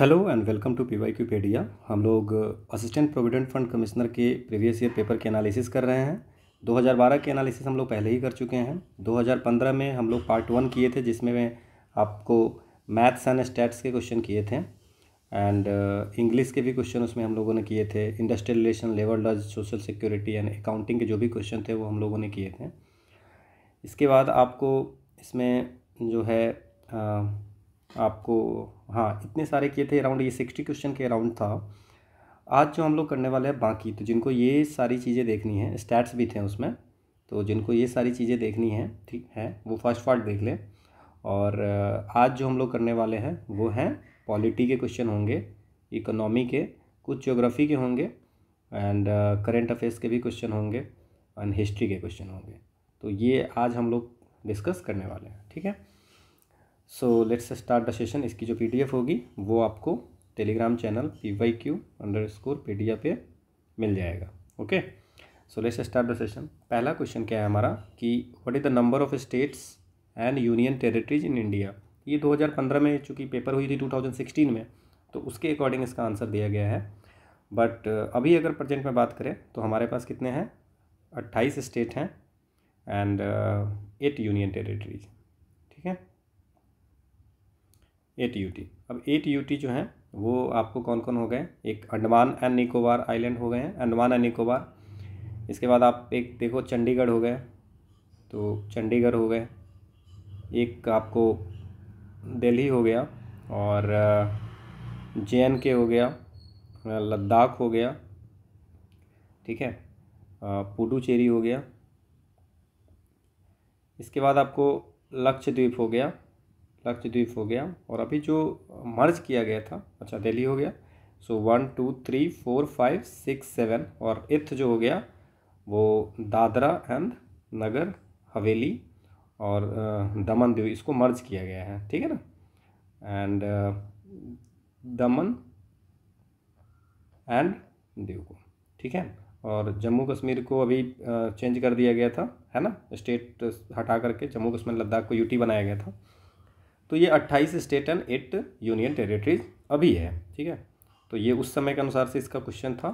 Hello and welcome to P Y Q हम लोग assistant provident fund commissioner के previous year paper के analysis कर रहे हैं 2012 के एनालिसिस हम लोग पहले ही कर चुके हैं 2015 में हम लोग पार्ट वन किए थे जिसमें मैं आपको मैथ्स एंड स्टैट्स के क्वेश्चन किए थे एंड इंग्लिश uh, के भी क्वेश्चन उसमें हम लोगों ने किए थे industrial relation labour laws social security and accounting के जो भी क्वेश्चन थे वो हम लोगों ने किए थे इसके बाद आपको इसमें जो है uh, आपको हाँ इतने सारे किए थे अराउंड ये सिक्सटी क्वेश्चन के अराउंड था आज जो हम लोग करने वाले हैं बाकी तो जिनको ये सारी चीज़ें देखनी है स्टैट्स भी थे उसमें तो जिनको ये सारी चीज़ें देखनी है ठीक है वो फर्स्ट पार्ट देख लें और आज जो हम लोग करने वाले हैं वो हैं पॉलिटी के क्वेश्चन होंगे इकोनॉमी के कुछ ज्योग्राफी के होंगे एंड करेंट अफेयर्स के भी क्वेश्चन होंगे एंड हिस्ट्री के क्वेश्चन होंगे तो ये आज हम लोग डिस्कस करने वाले हैं ठीक है so let's start the session इसकी जो पीडीएफ होगी वो आपको Telegram channel P Y Q underscore P D पे मिल जाएगा okay so let's start the session पहला क्वेश्चन क्या है हमारा कि what is the number of states and union territories in India ये 2015 में चूंकि पेपर हुई थी 2016 में तो उसके अकॉर्डिंग इसका आंसर दिया गया है बट अभी अगर प्रजेंट में बात करें तो हमारे पास कितने हैं अट्ठाईस स्टेट हैं एंड एट यूनियन टेरेटरीज ठीक है एट यू टी अब एट यू टी जो है वो आपको कौन कौन हो गए एक अंडमान एंड निकोबार आइलैंड हो गए हैं अंडमान एंड निकोबार इसके बाद आप एक देखो चंडीगढ़ हो गए तो चंडीगढ़ हो गए एक आपको दिल्ली हो गया और जे एंड के हो गया लद्दाख हो गया ठीक है पुडुचेरी हो गया इसके बाद आपको लक्षद्वीप हो गया लक्षद्वीप हो गया और अभी जो मर्ज किया गया था अच्छा दिल्ली हो गया so one two three four five six seven और इथ जो हो गया वो दादरा एंड नगर हवेली और दमन द्वीप इसको मर्ज किया गया है ठीक है ना एंड दमन एंड दीव को ठीक है और जम्मू कश्मीर को अभी चेंज कर दिया गया था है ना स्टेट हटा करके जम्मू कश्मीर लद्दाख को यूटी बनाया गया था तो ये अट्ठाईस state and eight union territories अभी है ठीक है तो ये उस समय के अनुसार से इसका क्वेश्चन था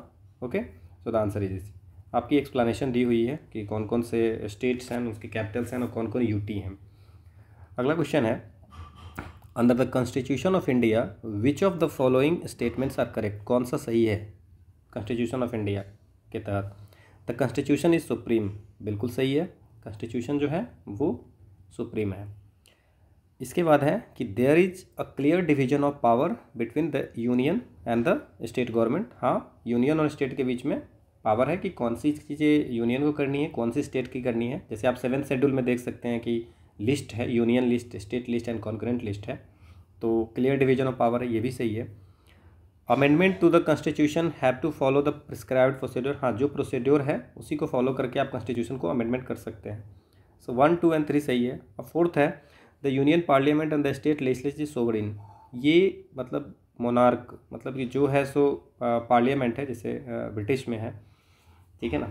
okay so the answer is आपकी एक्सप्लेनेशन दी हुई है कि कौन कौन से स्टेट्स हैं उसके कैपिटल्स हैं और कौन कौन यूटी हैं अगला क्वेश्चन है under the constitution of India which of the following statements are correct कौन सा सही है कॉन्स्टिट्यूशन ऑफ इंडिया के तहत द कॉन्स्टिट्यूशन इज़ सुप्रीम बिल्कुल सही है कॉन्स्टिट्यूशन जो है वो सुप्रीम है इसके बाद है कि there is a clear division of power between the union and the state government हाँ यूनियन और स्टेट के बीच में पावर है कि कौन सी चीज़ें यूनियन को करनी है कौन सी स्टेट की करनी है जैसे आप सेवन शेड्यूल में देख सकते हैं कि लिस्ट है union list state list and concurrent list है तो क्लियर डिवीजन ऑफ पावर है ये भी सही है amendment to the constitution have to follow the prescribed procedure हाँ जो प्रोसीड्योर है उसी को फॉलो करके आप कॉन्स्टिट्यूशन को अमेंडमेंट कर सकते हैं so one two and three सही है और फोर्थ है the union parliament and the state legislature sovereign ये मतलब मोनार्क मतलब कि जो है सो पार्लियामेंट है जैसे ब्रिटिश में है ठीक है ना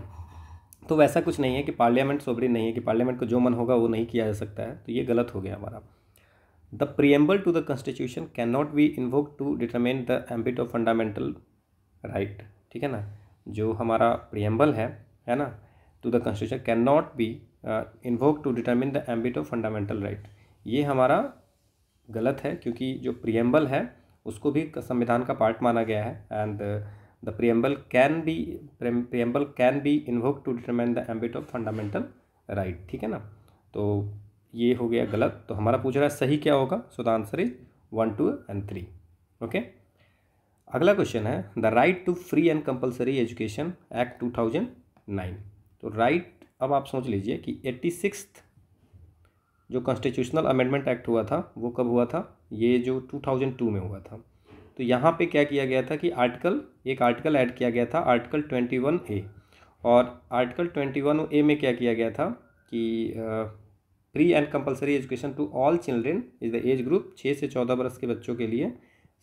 तो वैसा कुछ नहीं है कि पार्लियामेंट सोवरिन नहीं है कि पार्लियामेंट को जो मन होगा वो नहीं किया जा सकता है तो ये गलत हो गया हमारा the preamble to the constitution can not be invoke to determine the ambit of fundamental right ठीक है ना जो हमारा प्रियम्बल है है ना to the constitution can not be invoke to determine the ambit of fundamental right ये हमारा गलत है क्योंकि जो प्रियम्बल है उसको भी संविधान का पार्ट माना गया है and the preamble can be preamble can be invoke to determine the ambit of fundamental right ठीक है ना तो ये हो गया गलत तो हमारा पूछ रहा है सही क्या होगा so the answer is one two and three okay अगला क्वेश्चन है the right to free and compulsory education act two thousand nine तो राइट right, अब आप सोच लीजिए कि एट्टी सिक्स जो कॉन्स्टिट्यूशनल अमेंडमेंट एक्ट हुआ था वो कब हुआ था ये जो 2002 में हुआ था तो यहाँ पे क्या किया गया था कि आर्टिकल एक आर्टिकल ऐड किया गया था आर्टिकल 21 ए और आर्टिकल 21 ए में क्या किया गया था कि free and compulsory education to all children is the age group छः से चौदह बरस के बच्चों के लिए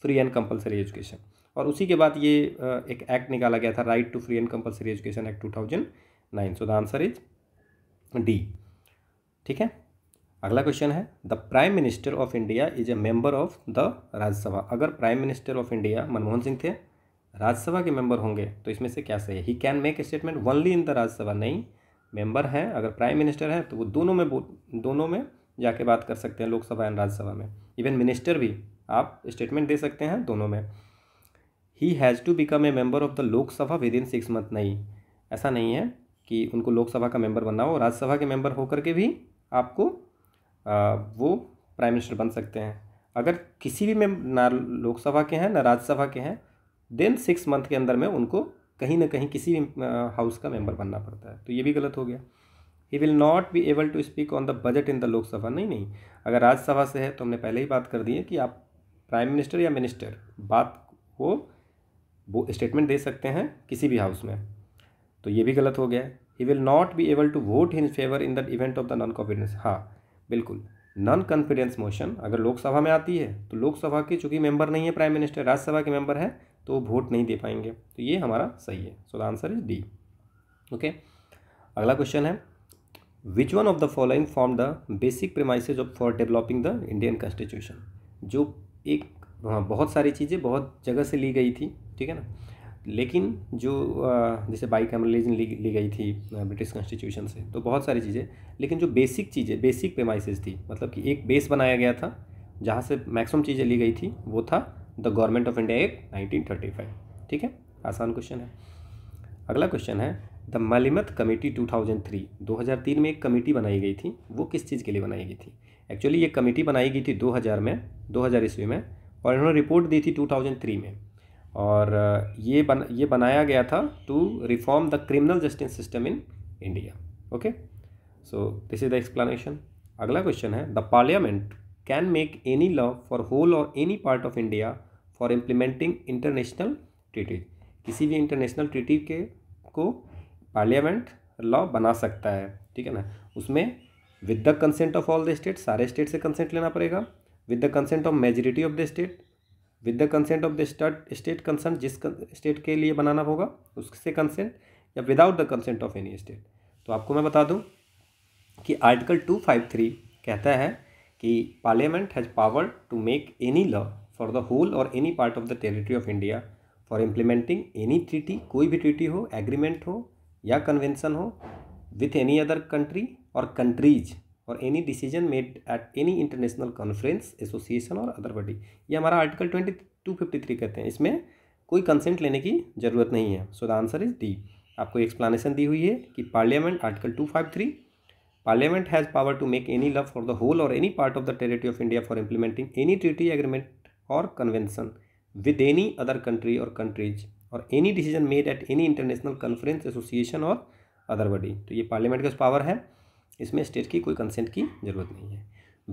फ्री एंड कंपलसरी एजुकेशन और उसी के बाद ये एक एक्ट निकाला गया था right to free and compulsory education act two thousand nine so the answer is D ठीक है अगला क्वेश्चन है the prime minister of India is a member of the Rajya Sabha अगर prime minister of India Manmohan Singh थे राज्यसभा के मेंबर होंगे तो इसमें से क्या सही है he can make a statement only in the Rajya Sabha नहीं मेंबर हैं अगर प्राइम मिनिस्टर हैं तो वो दोनों में दोनों में जाके बात कर सकते हैं लोकसभा एंड राज्यसभा में इवन मिनिस्टर भी आप स्टेटमेंट दे सकते हैं दोनों में he has to become a member of the Lok Sabha with in six month नहीं ऐसा नहीं है कि उनको लोकसभा का मेंबर बनना हो राज्यसभा के मेंबर होकर के भी आपको वो प्राइम मिनिस्टर बन सकते हैं अगर किसी भी में ना लोकसभा के हैं ना राज्यसभा के हैं देन सिक्स मंथ के अंदर में उनको कहीं ना कहीं किसी भी हाउस का मेंबर बनना पड़ता है तो ये भी गलत हो गया he will not be able to speak on the budget in the Lok Sabha नहीं नहीं अगर राज्यसभा से है तो हमने पहले ही बात कर दी है कि आप प्राइम मिनिस्टर या मिनिस्टर बात को वो स्टेटमेंट दे सकते हैं किसी भी हाउस में तो ये भी गलत हो गया he will not be able to vote in favour in the event of the non confidence हाँ बिल्कुल नॉन कॉन्फिडेंस मोशन अगर लोकसभा में आती है तो लोकसभा के चूंकि मेंबर नहीं है प्राइम मिनिस्टर राज्यसभा के मेंबर है तो वोट नहीं दे पाएंगे तो ये हमारा सही है so the answer is D okay अगला क्वेश्चन है which one of the following form the basic premises of for developing the Indian constitution जो एक हाँ बहुत सारी चीज़ें बहुत जगह से ली गई थी ठीक है ना लेकिन जो जैसे बाई कैमरलिज्म ली, गई थी ब्रिटिश कॉन्स्टिट्यूशन से तो बहुत सारी चीज़ें लेकिन जो बेसिक चीज़ें बेसिक पेमाइसिस थी मतलब कि एक बेस बनाया गया था जहाँ से मैक्सिमम चीज़ें ली गई थी वो था the government of India act nineteen thirty five ठीक है आसान क्वेश्चन है अगला क्वेश्चन है the Malimath committee two thousand three दो हज़ार तीन में एक कमेटी बनाई गई थी वो किस चीज़ के लिए बनाई गई थी एक्चुअली ये कमेटी बनाई गई थी दो हजार में दो हज़ार ईस्वी में और इन्होंने रिपोर्ट दी थी टू थाउजेंड थ्री में और ये बन ये बनाया गया था to reform the criminal justice system in India okay so this is the explanation अगला क्वेश्चन है the parliament can make any law for whole or any part of India for implementing international treaty किसी भी international treaty के को parliament law बना सकता है ठीक है ना उसमें with the consent of all the state सारे स्टेट से कंसेंट लेना पड़ेगा with the consent of majority of the state with the consent of the state state consent जिस स्टेट के लिए बनाना होगा उससे कंसेंट या without the consent of any state तो आपको मैं बता दूं कि आर्टिकल टू फाइव थ्री कहता है कि parliament has power to make any law for the whole or any part of the territory of India for implementing any treaty कोई भी ट्रीटी हो एग्रीमेंट हो या कन्वेंसन हो with any other country or countries or any decision made at any international conference association or other body ये हमारा article twenty two fifty three कहते हैं इसमें कोई कंसेंट लेने की ज़रूरत नहीं है so the answer is D आपको एक्सप्लेनेशन दी हुई है कि parliament article two five three parliament has power to make any law for the whole or any part of the territory of India for implementing any treaty agreement or convention with any other country or countries or any decision made at any international conference association or other body तो ये parliament का power है इसमें state की कोई consent की जरूरत नहीं है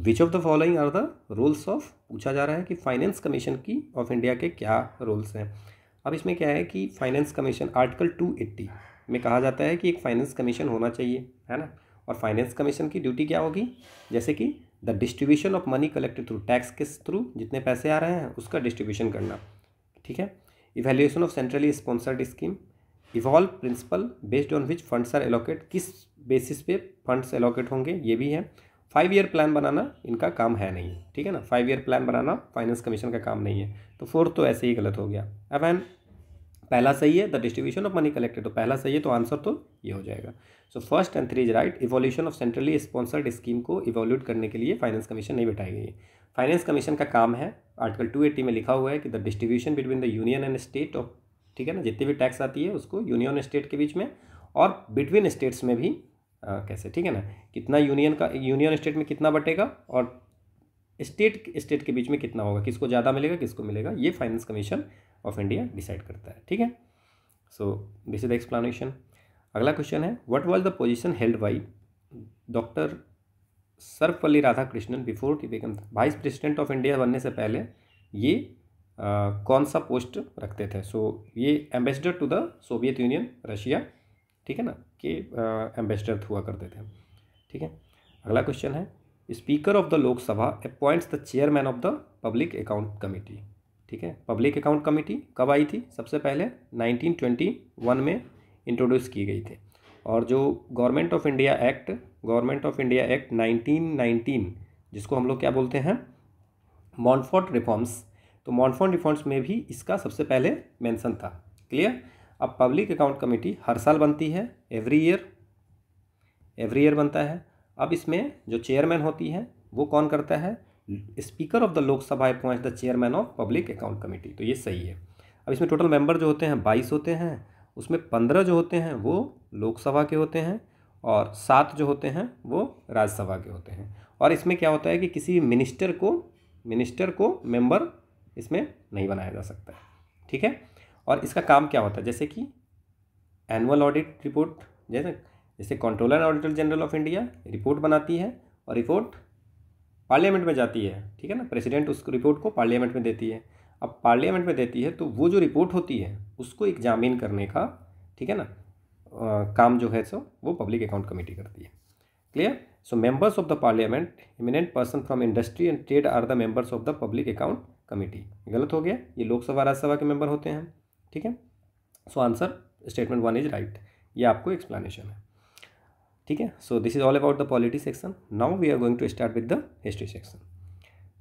which of the following are the roles of पूछा जा रहा है कि फाइनेंस कमीशन की ऑफ इंडिया के क्या रोल्स हैं अब इसमें क्या है कि finance commission article two eighty में कहा जाता है कि एक फाइनेंस कमीशन होना चाहिए है ना और फाइनेंस कमीशन की ड्यूटी क्या होगी जैसे कि the distribution of money collected through tax के थ्रू जितने पैसे आ रहे हैं उसका डिस्ट्रीब्यूशन करना ठीक है evaluation of centrally sponsored scheme evolve principle based on which funds are allocate किस बेसिस पे फंड्स एलोकेट होंगे ये भी है फाइव ईयर प्लान बनाना इनका काम है नहीं ठीक है ना फाइव ईयर प्लान बनाना फाइनेंस कमीशन का काम नहीं है तो फोर्थ तो ऐसे ही गलत हो गया अब एन पहला सही है the distribution of money collected तो पहला सही है तो आंसर तो ये हो जाएगा so first and three is right evolution of centrally sponsored scheme को इवोल्यूट करने के लिए फाइनेंस कमीशन नहीं बैठाई गई फाइनेंस कमीशन का काम है आर्टिकल टू एटी में लिखा हुआ है कि the distribution between the union and state of ठीक है ना जितनी भी टैक्स आती है उसको यूनियन स्टेट के बीच में और बिटवीन स्टेट्स में भी आ, कैसे ठीक है ना कितना यूनियन का यूनियन स्टेट में कितना बटेगा और स्टेट स्टेट के बीच में कितना होगा किसको ज़्यादा मिलेगा किसको मिलेगा ये finance commission of India decide करता है ठीक है so this is the explanation अगला क्वेश्चन है what was the position held by doctor Sarvepalli Radhakrishnan before टी become vice president of India बनने से पहले ये कौन सा पोस्ट रखते थे सो ये ambassador to the Soviet Union Russia ठीक है ना के एम्बेसडर हुआ करते थे ठीक है अगला क्वेश्चन है speaker of the Lok Sabha appoints the chairman of the public account committee ठीक है पब्लिक अकाउंट कमेटी कब आई थी सबसे पहले 1921 में इंट्रोड्यूस की गई थी और जो government of India act government of India act 1919 जिसको हम लोग क्या बोलते हैं मॉन्फोर्ट रिफॉर्म्स तो मॉनफोन रिफंड्स में भी इसका सबसे पहले मेंशन था क्लियर अब पब्लिक अकाउंट कमेटी हर साल बनती है एवरी ईयर एवरी ईयर बनता है अब इसमें जो चेयरमैन होती है वो कौन करता है speaker of the Lok Sabha appoint the chairman of public account committee तो ये सही है अब इसमें टोटल मेंबर जो होते हैं बाईस होते हैं उसमें पंद्रह जो होते हैं वो लोकसभा के होते हैं और सात जो होते हैं वो राज्यसभा के होते हैं और इसमें क्या होता है कि किसी मिनिस्टर को मिनिस्टर को मेंबर इसमें नहीं बनाया जा सकता है ठीक है और इसका काम क्या होता है जैसे कि एनुअल ऑडिट रिपोर्ट जैसे जैसे controller auditor general of India report बनाती है और रिपोर्ट पार्लियामेंट में जाती है ठीक है ना प्रेसिडेंट उस रिपोर्ट को पार्लियामेंट में देती है अब पार्लियामेंट में देती है तो वो जो रिपोर्ट होती है उसको एग्जामिन करने का ठीक है ना आ, काम जो है सो वो पब्लिक अकाउंट कमेटी करती है clear so members of the parliament eminent person from industry and trade are the members of the public account committee गलत हो गया ये लोकसभा राज्यसभा के मेंबर होते हैं ठीक है so answer statement one is right ये आपको एक्सप्लेनेशन है ठीक है so this is all about the polity section now we are going to start with the history section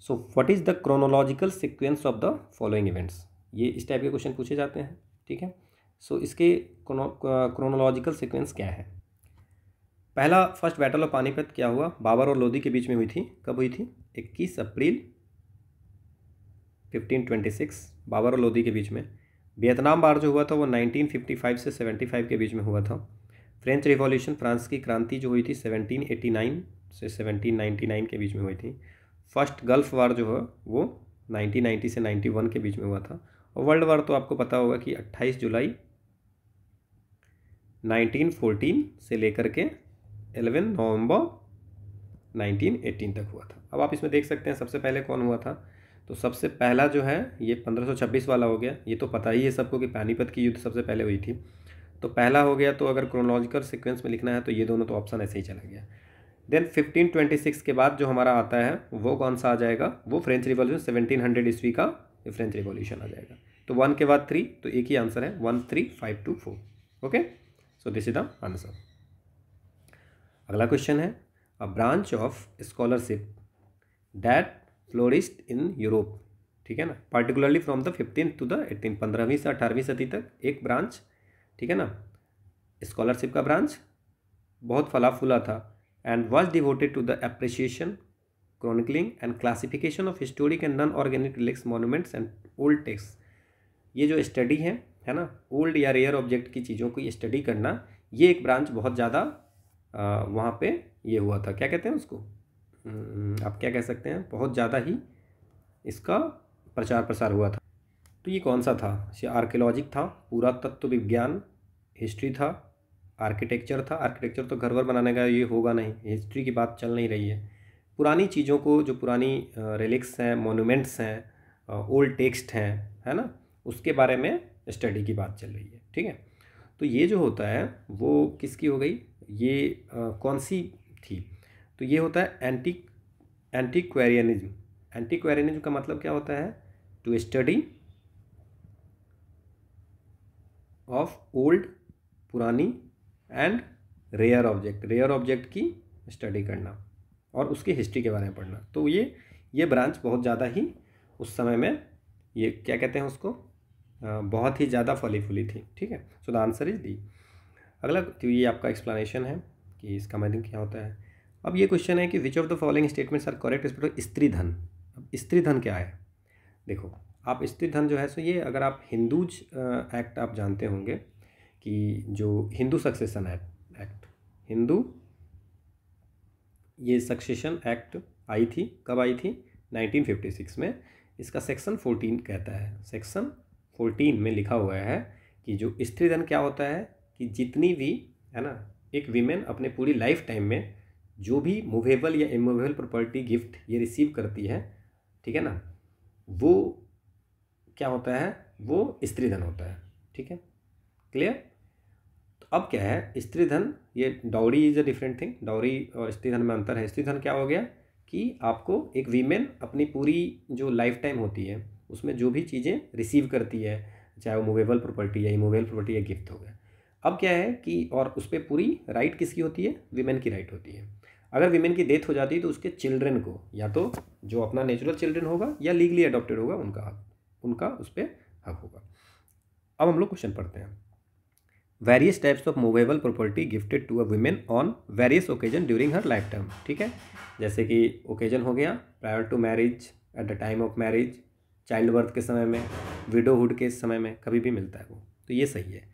so what is the chronological sequence of the following events ये इस type के question पूछे जाते हैं ठीक है सो so, इसके chronological sequence uh, क्या है पहला फर्स्ट बैटल ऑफ पानीपत क्या हुआ बाबर और लोधी के बीच में हुई थी कब हुई थी इक्कीस अप्रैल 1526 बाबर और लोधी के बीच में वियतनाम वार जो हुआ था वो 1955 से 75 के बीच में हुआ था फ्रेंच रिवॉल्यूशन फ्रांस की क्रांति जो हुई थी 1789 से 1799 के बीच में हुई थी फर्स्ट गल्फ वार जो है वो 1990 से 91 के बीच में हुआ था और वर्ल्ड वार तो आपको पता होगा कि 28 जुलाई 1914 से लेकर के 11 नवंबर 1918 तक हुआ था अब आप इसमें देख सकते हैं सबसे पहले कौन हुआ था तो सबसे पहला जो है ये 1526 वाला हो गया ये तो पता ही है सबको कि पानीपत की युद्ध सबसे पहले हुई थी तो पहला हो गया तो अगर क्रोनोलॉजिकल सिक्वेंस में लिखना है तो ये दोनों तो ऑप्शन ऐसे ही चला गया देन 1526 के बाद जो हमारा आता है वो कौन सा आ जाएगा वो फ्रेंच रिवॉल्यूशन 1700 हंड्रेड ईस्वी का फ्रेंच रिवॉल्यूशन आ जाएगा तो वन के बाद थ्री तो एक ही आंसर है one three five two four okay so this is the answer अगला क्वेश्चन है a branch of scholarship that flourished in Europe ठीक है ना particularly from the fifteen to the eighteen पंद्रहवीं से अठारहवीं सदी तक एक ब्रांच ठीक है ना स्कॉलरशिप का ब्रांच बहुत फला फूला था and was devoted to the appreciation chronicling and classification of historic and non organic relics monuments and old texts ये जो स्टडी है है ना ओल्ड या रेयर ऑब्जेक्ट की चीज़ों की स्टडी करना ये एक ब्रांच बहुत ज़्यादा वहाँ पे ये हुआ था क्या कहते हैं उसको हम्म, आप क्या कह सकते हैं बहुत ज़्यादा ही इसका प्रचार प्रसार हुआ था तो ये कौन सा था आर्कियोलॉजिक था पूरा तत्व विज्ञान हिस्ट्री था आर्किटेक्चर था आर्किटेक्चर तो घर घर बनाने का ये होगा नहीं हिस्ट्री की बात चल नहीं रही है पुरानी चीज़ों को जो पुरानी रिलिक्स हैं मोनूमेंट्स हैं ओल्ड टेक्स्ट हैं है ना उसके बारे में स्टडी की बात चल रही है ठीक है तो ये जो होता है वो किसकी हो गई ये आ, कौन सी थी तो ये होता है एंटी एंटीक्वेरियनिज्म एंटीक्वेरियनिज्म का मतलब क्या होता है टू स्टडी ऑफ ओल्ड पुरानी and rare object rare object की स्टडी करना और उसकी हिस्ट्री के बारे में पढ़ना तो ये ये ब्रांच बहुत ज़्यादा ही उस समय में ये क्या कहते हैं उसको बहुत ही ज़्यादा फली फुली थी ठीक है so the answer is D अगला तो ये आपका एक्सप्लेनेशन है कि इसका मीनिंग क्या होता है अब ये क्वेश्चन है कि which of the following statements are correct respect stridhan अब स्त्री धन क्या है देखो आप स्त्री धन जो है सो ये अगर आप हिंदूज एक्ट आप जानते होंगे कि जो Hindu succession act act Hindu ये सक्सेशन एक्ट आई थी कब आई थी 1956 में इसका सेक्शन 14 कहता है सेक्शन 14 में लिखा हुआ है कि जो स्त्री धन क्या होता है कि जितनी भी है ना एक विमेन अपने पूरी लाइफ टाइम में जो भी मूवेबल या इमूवेबल प्रॉपर्टी गिफ्ट ये रिसीव करती है ठीक है ना वो क्या होता है वो स्त्री धन होता है ठीक है क्लियर तो अब क्या है स्त्री धन ये dowry is a different thing dowry और स्त्री धन में अंतर है स्त्री धन क्या हो गया कि आपको एक वीमेन अपनी पूरी जो लाइफ टाइम होती है उसमें जो भी चीज़ें रिसीव करती है चाहे वो मूवेबल प्रॉपर्टी या इमूवेबल प्रॉपर्टी या गिफ्ट हो गया अब क्या है कि और उस पर पूरी राइट किसकी होती है वीमेन की राइट होती है अगर वीमेन की डेथ हो जाती है तो उसके चिल्ड्रन को या तो जो अपना नेचुरल चिल्ड्रन होगा या लीगली अडॉप्टेड होगा उनका हक उनका उस पर हक होगा अब हम लोग क्वेश्चन पढ़ते हैं various types of movable property gifted to a women on various occasion during her life time ठीक है जैसे कि ओकेजन हो गया prior to marriage at the time of marriage child birth के समय में विडोहुड के समय में कभी भी मिलता है वो तो ये सही है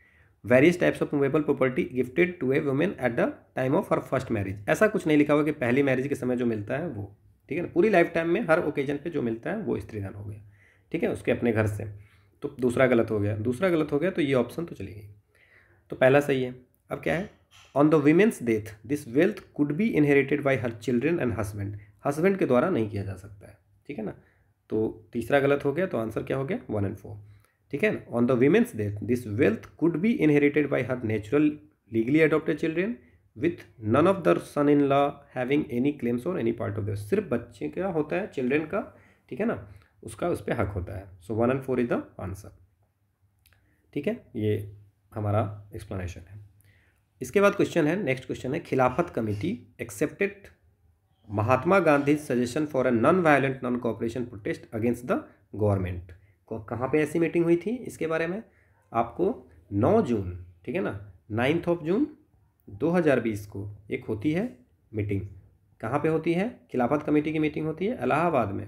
various types of movable property gifted to a women at the time of her first marriage ऐसा कुछ नहीं लिखा हुआ कि पहली मैरिज के समय जो मिलता है वो ठीक है ना पूरी लाइफ टाइम में हर ओकेजन पे जो मिलता है वो स्त्रीधन हो गया ठीक है उसके अपने घर से तो दूसरा गलत हो गया दूसरा गलत हो गया तो ये ऑप्शन तो चली गई तो पहला सही है अब क्या है on the women's death this wealth could be inherited by her children and husband husband के द्वारा नहीं किया जा सकता है ठीक है ना तो तीसरा गलत हो गया तो आंसर क्या हो गया वन एंड फोर ठीक है on the women's death this wealth could be inherited by her natural legally adopted children with none of the son in law having any claims और एनी पार्ट ऑफ द सिर्फ बच्चे का होता है children का ठीक है ना उसका उस पर हक होता है so one and four is the answer ठीक है ये हमारा एक्सप्लेनेशन है इसके बाद क्वेश्चन है नेक्स्ट क्वेश्चन है Khilafat committee accepted Mahatma Gandhi suggestion for a non violent non cooperation protest against the government कहाँ पे ऐसी मीटिंग हुई थी इसके बारे में आपको 9 जून ठीक है ना नाइन्थ ऑफ जून 2020 को एक होती है मीटिंग कहाँ पे होती है खिलाफत कमेटी की मीटिंग होती है इलाहाबाद में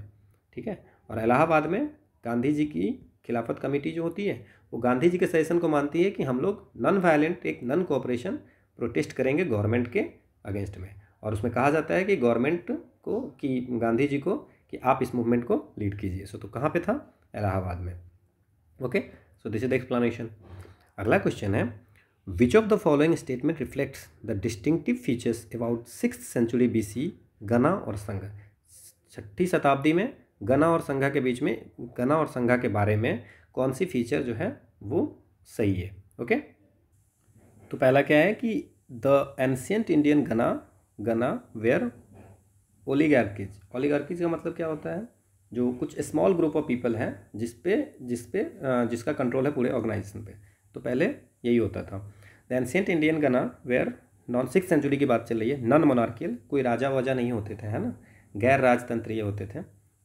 ठीक है और इलाहाबाद में गांधी जी की खिलाफत कमेटी जो होती है वो गांधी जी के सजेशन को मानती है कि हम लोग नॉन वायलेंट एक नन कोऑपरेशन प्रोटेस्ट करेंगे गवर्नमेंट के अगेंस्ट में और उसमें कहा जाता है कि गवर्नमेंट को कि गांधी जी को कि आप इस मूवमेंट को लीड कीजिए सो तो कहाँ पे था इलाहाबाद में okay so this is the explanation अगला क्वेश्चन है which of the following statement reflects the distinctive features about six century B C गना और संघ छठी शताब्दी में गना और संघा के बीच में गना और संघा के बारे में कौन सी फीचर जो है वो सही है ओके तो पहला क्या है कि द एंशियंट इंडियन गना गना वेयर ओलीगार्किज ओलीगार्किज का मतलब क्या होता है जो कुछ स्मॉल ग्रुप ऑफ पीपल हैं जिस पे जिस पे जिसका कंट्रोल है पूरे ऑर्गेनाइजेशन पे तो पहले यही होता था द सेंट इंडियन गना वेयर नॉन सिक्स सेंचुरी की बात चल रही है नॉन मोनार्कियल कोई राजा वाजा नहीं होते थे है ना गैर राजतंत्रीय होते थे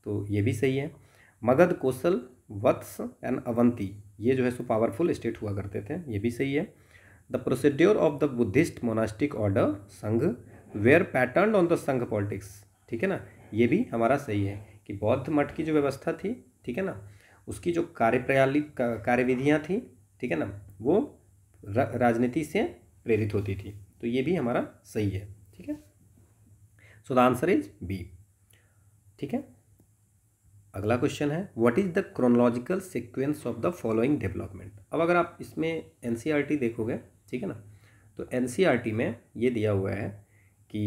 तो ये भी सही है मगध कौशल वत्स एंड अवंती ये जो है सो पावरफुल स्टेट हुआ करते थे ये भी सही है the procedure of the Buddhist monastic order sangha were patterned on the sangha politics ठीक है ना ये भी हमारा सही है कि बौद्ध मठ की जो व्यवस्था थी ठीक है ना उसकी जो कार्यप्रणाली कार्यविधियाँ थी ठीक है ना वो राजनीति से प्रेरित होती थी तो ये भी हमारा सही है ठीक है so the answer is B ठीक है अगला क्वेश्चन है what is the chronological sequence of the following development अब अगर आप इसमें एन e देखोगे ठीक है ना तो एन e में ये दिया हुआ है कि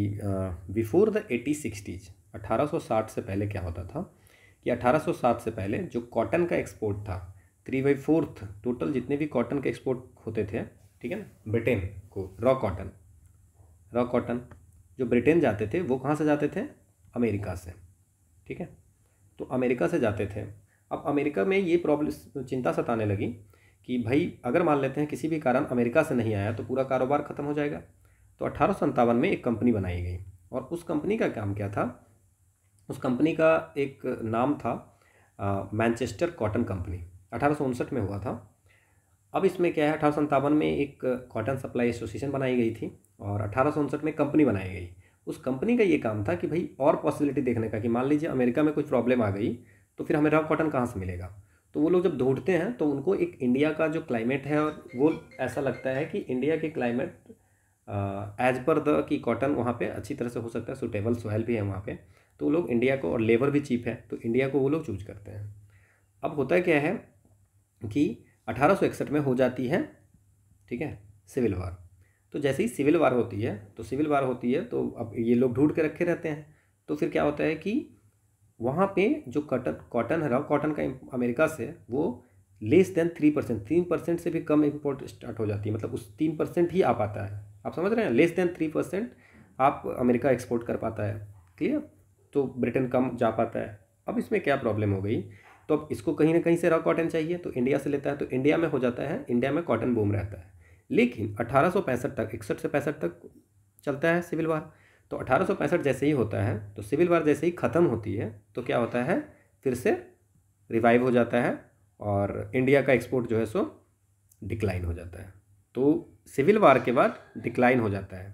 बिफोर द एटी सिक्सटीज़ 1860 से पहले क्या होता था कि 1860 से पहले जो कॉटन का एक्सपोर्ट था थ्री बाई फोर्थ टोटल जितने भी कॉटन के एक्सपोर्ट होते थे ठीक है ना ब्रिटेन को रॉ कॉटन रॉ कॉटन जो ब्रिटेन जाते थे वो कहाँ से जाते थे अमेरिका से ठीक है तो अमेरिका से जाते थे अब अमेरिका में ये प्रॉब्लम चिंता सताने लगी कि भाई अगर मान लेते हैं किसी भी कारण अमेरिका से नहीं आया तो पूरा कारोबार ख़त्म हो जाएगा तो अठारह में एक कंपनी बनाई गई और उस कंपनी का काम क्या था उस कंपनी का एक नाम था मैनचेस्टर कॉटन कंपनी अठारह में हुआ था अब इसमें क्या है अठारह में एक कॉटन सप्लाई एसोसिएशन बनाई गई थी और अठारह में कंपनी बनाई गई उस कंपनी का ये काम था कि भाई और पॉसिबिलिटी देखने का कि मान लीजिए अमेरिका में कुछ प्रॉब्लम आ गई तो फिर हमें रॉ कॉटन कहाँ से मिलेगा तो वो लोग जब ढूंढते हैं तो उनको एक इंडिया का जो क्लाइमेट है और वो ऐसा लगता है कि इंडिया के क्लाइमेट एज पर द कि कॉटन वहाँ पे अच्छी तरह से हो सकता है सुटेबल सोयल भी है वहाँ पे तो लोग इंडिया को और लेबर भी चीप है तो इंडिया को वो लोग चूज करते हैं अब होता है क्या है कि अठारह में हो जाती है ठीक है सिविल वार तो जैसे ही सिविल वार होती है तो सिविल वार होती है तो अब ये लोग ढूंढ के रखे रहते हैं तो फिर क्या होता है कि वहाँ पे जो कटन कॉटन है कॉटन का अमेरिका से वो लेस देन थ्री परसेंट तीन परसेंट से भी कम इम्पोर्ट स्टार्ट हो जाती है मतलब उस तीन परसेंट ही आ पाता है आप समझ रहे हैं लेस देन थ्री परसेंट आप अमेरिका एक्सपोर्ट कर पाता है क्लियर तो ब्रिटेन कम जा पाता है अब इसमें क्या प्रॉब्लम हो गई तो अब इसको कहीं ना कहीं से रॉ कॉटन चाहिए तो इंडिया से लेता है तो इंडिया में हो जाता है इंडिया में कॉटन बूम रहता है लेकिन अठारह तक इकसठ से पैंसठ तक चलता है सिविल वार तो अठारह जैसे ही होता है तो सिविल वार जैसे ही ख़त्म होती है तो क्या होता है फिर से रिवाइव हो जाता है और इंडिया का एक्सपोर्ट जो है सो डिक्लाइन हो जाता है तो सिविल वार के बाद डिक्लाइन हो जाता है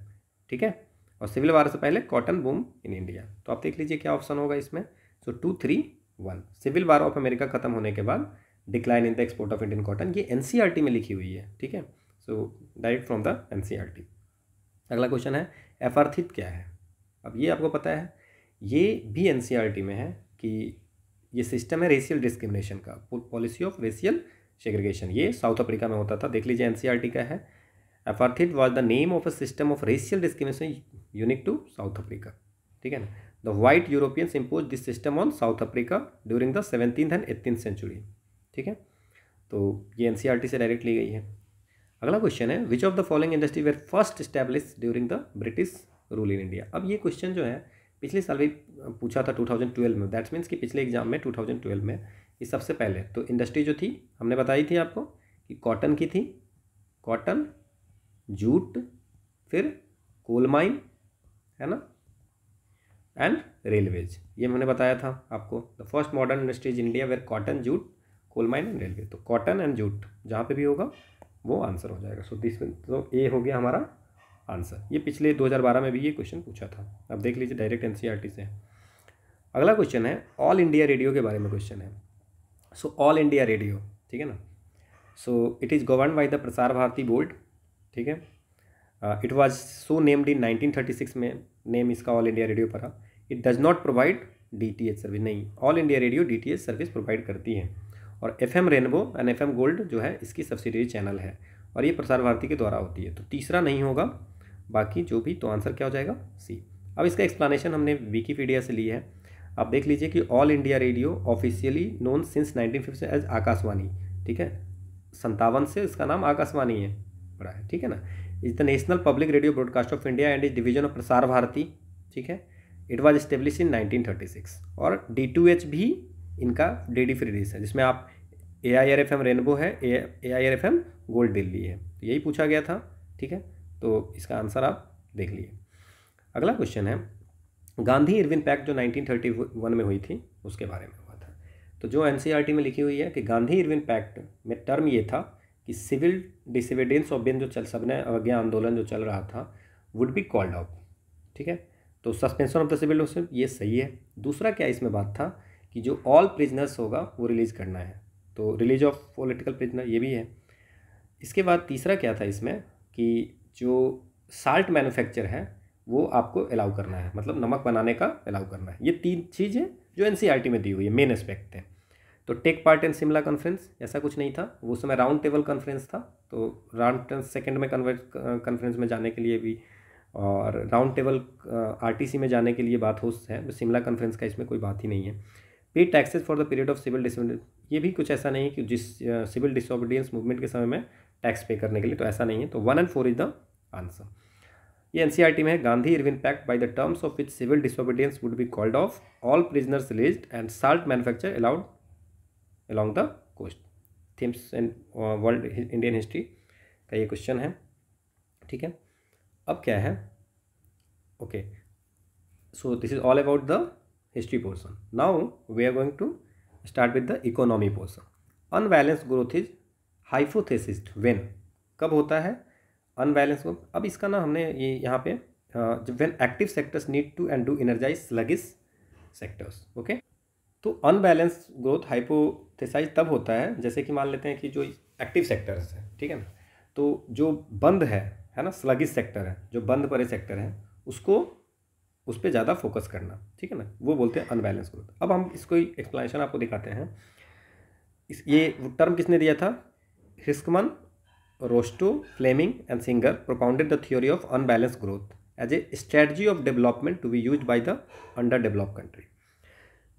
ठीक है और सिविल वार से पहले कॉटन बूम इन इंडिया तो आप देख लीजिए क्या ऑप्शन होगा इसमें so two three one civil war of America खत्म होने के बाद decline in the export of Indian cotton ये एन e में लिखी हुई है ठीक है so direct from the N अगला क्वेश्चन है एफार्थित क्या है अब ये आपको पता है ये भी एन e में है कि ये सिस्टम है रेशियल डिस्क्रिमिनेशन का पॉलिसी ऑफ रेशियल सेग्रीगेशन ये साउथ अफ्रीका में होता था देख लीजिए एन e का है apartheid was the name of a system of racial discrimination unique to South Africa ठीक है ना the white Europeans impose this system on South Africa during the seventeen and eighteen century ठीक है तो ये N e से direct ली गई है अगला क्वेश्चन है which of the following industry were first established during the British rule in India अब ये क्वेश्चन जो है पिछले साल भी पूछा था 2012 में दैट्स मीन्स कि पिछले एग्जाम में 2012 में ये सबसे पहले तो इंडस्ट्री जो थी हमने बताई थी आपको कि कॉटन की थी कॉटन जूट फिर कोल माइन है ना एंड रेलवेज ये मैंने बताया था आपको the first modern industries India were cotton jute coal mine and railway तो कॉटन एंड जूट जहाँ पे भी होगा वो आंसर हो जाएगा सो दिस तो ए हो गया हमारा आंसर ये पिछले 2012 में भी ये क्वेश्चन पूछा था अब देख लीजिए डायरेक्ट एनसीईआरटी e से अगला क्वेश्चन है ऑल इंडिया रेडियो के बारे में क्वेश्चन है सो ऑल इंडिया रेडियो ठीक है ना so it is govern by the Prasar Bharati board ठीक है it was so named in 1936 में नेम इसका ऑल इंडिया रेडियो पर it does not provide D T H service नहीं all India radio D T H service provide करती है और F M rainbow and F M gold जो है इसकी सब्सिडरी चैनल है और ये प्रसार भारती के द्वारा होती है तो तीसरा नहीं होगा बाकी जो भी तो आंसर क्या हो जाएगा सी अब इसका एक्सप्लानशन हमने विकीपीडिया से ली है आप देख लीजिए कि all India radio officially known since nineteen fifty as Akashvani ठीक है संतावन से इसका नाम आकाशवाणी है पड़ा है ठीक है ना is the national public radio broadcast of India and is division of Prasar Bharati ठीक है इट वॉज इस्टेब्लिश इन 1936 और डी टू एच भी इनका डी फ्री रेस है जिसमें आप A I R F M rainbow है A I R F M gold Delhi है तो यही पूछा गया था ठीक है तो इसका आंसर आप देख लिए अगला क्वेश्चन है गांधी इरविन पैक्ट जो 1931 में हुई थी उसके बारे में हुआ था तो जो एन e में लिखी हुई है कि गांधी इरविन पैक्ट में टर्म ये था कि सिविल डिसविडेंस बिन जो चल सबने अवज्ञा आंदोलन जो चल रहा था वुड बी कॉल्ड आउट ठीक है तो सस्पेंशन ऑफ द सिविल लॉशिप ये सही है दूसरा क्या इसमें बात था कि जो ऑल प्रिजनर्स होगा वो रिलीज़ करना है तो रिलीज ऑफ पोलिटिकल प्रिजनर ये भी है इसके बाद तीसरा क्या था इसमें कि जो साल्ट मैनुफैक्चर है वो आपको अलाउ करना है मतलब नमक बनाने का अलाउ करना है ये तीन चीज़ें जो एन e में दी हुई है मेन एस्पेक्ट है तो take part in Shimla conference ऐसा कुछ नहीं था वो समय राउंड टेबल कॉन्फ्रेंस था तो राउंड टेबल सेकेंड में कॉन्फ्रेंस में जाने के लिए भी और राउंड टेबल आरटीसी में जाने के लिए बात हो है तो शिमला कॉन्फ्रेंस का इसमें कोई बात ही नहीं है pay taxes for the period of civil disobedience ये भी कुछ ऐसा नहीं है कि जिस सिविल डिसोबिडियंस मूवमेंट के समय में टैक्स पे करने के लिए तो ऐसा नहीं है तो one and four is the answer ये एन e में है Gandhi Irwin pact by the terms of which civil disobedience would be called off all prisoners release and salt manufacture allowed along the coast themes and world Indian history का ये question है ठीक है अब क्या है okay so this is all about the history portion now we are going to start with the economy portion unbalance growth is hypothesised when कब होता है अनबैलेंस ग्रोथ अब इसका ना हमने ये यहाँ पे when active sectors need to and do energise sluggish sectors okay तो अनबैलेंस ग्रोथ हाइपो एक्सरसाइज तब होता है जैसे कि मान लेते हैं कि जो एक्टिव सेक्टर्स है ठीक है ना तो जो बंद है है ना स्लगिस सेक्टर है जो बंद पड़े सेक्टर हैं उसको उस पर ज़्यादा फोकस करना ठीक है ना वो बोलते हैं अनबैलेंस ग्रोथ अब हम इसको एक्सप्लेनेशन आपको दिखाते हैं इस ये टर्म किसने दिया था Hirschman Rostow Fleming and Singer propounded the theory of unbalance growth as a strategy of development to be use by the under develop country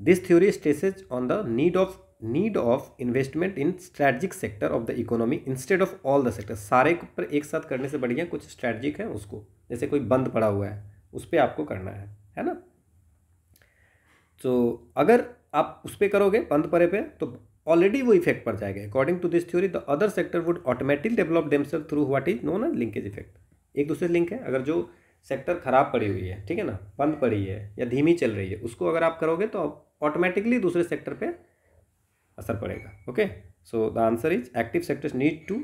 this theory stresses on the need of need of investment in strategic sector of the economy instead of all the sector सारे पर एक साथ करने से बढ़िया कुछ strategic है उसको जैसे कोई बंद पड़ा हुआ है उस पर आपको करना है है ना तो अगर आप उस पर करोगे बंद पड़े पे तो ऑलरेडी वो इफेक्ट पड़ जाएगा according to this theory the other sector would automatically develop themselves through what is known ना लिंकेज इफेक्ट एक दूसरे लिंक है अगर जो सेक्टर खराब पड़ी हुई है ठीक है ना बंद पड़ी है या धीमी चल रही है उसको अगर आप करोगे तो ऑटोमेटिकली दूसरे सेक्टर पर असर पड़ेगा okay so the answer is active sectors need to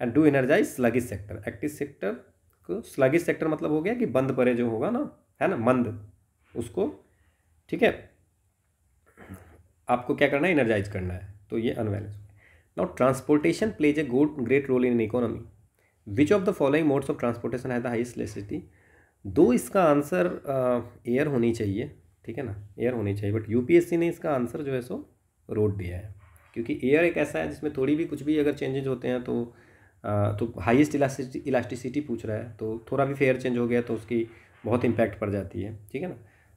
and do energise sluggish sector active sector को स्लगिस सेक्टर मतलब हो गया कि बंद परे जो होगा ना है ना मंद उसको ठीक है आपको क्या करना है एनर्जाइज करना है तो ये unbalance now transportation plays a good great role in economy which of the following modes of transportation है द हाइस्ट लेसिटी दो इसका आंसर एयर होनी चाहिए ठीक है ना एयर होनी चाहिए बट यूपीएससी ने इसका आंसर जो है सो रोड दिया है क्योंकि एयर एक ऐसा है जिसमें थोड़ी भी कुछ भी अगर चेंजेज होते हैं तो तो हाईएस्ट इलास्टिसिटी इलास्टिसिटी पूछ रहा है तो थोड़ा भी फेयर चेंज हो गया तो उसकी बहुत इम्पैक्ट पड़ जाती है ठीक है ना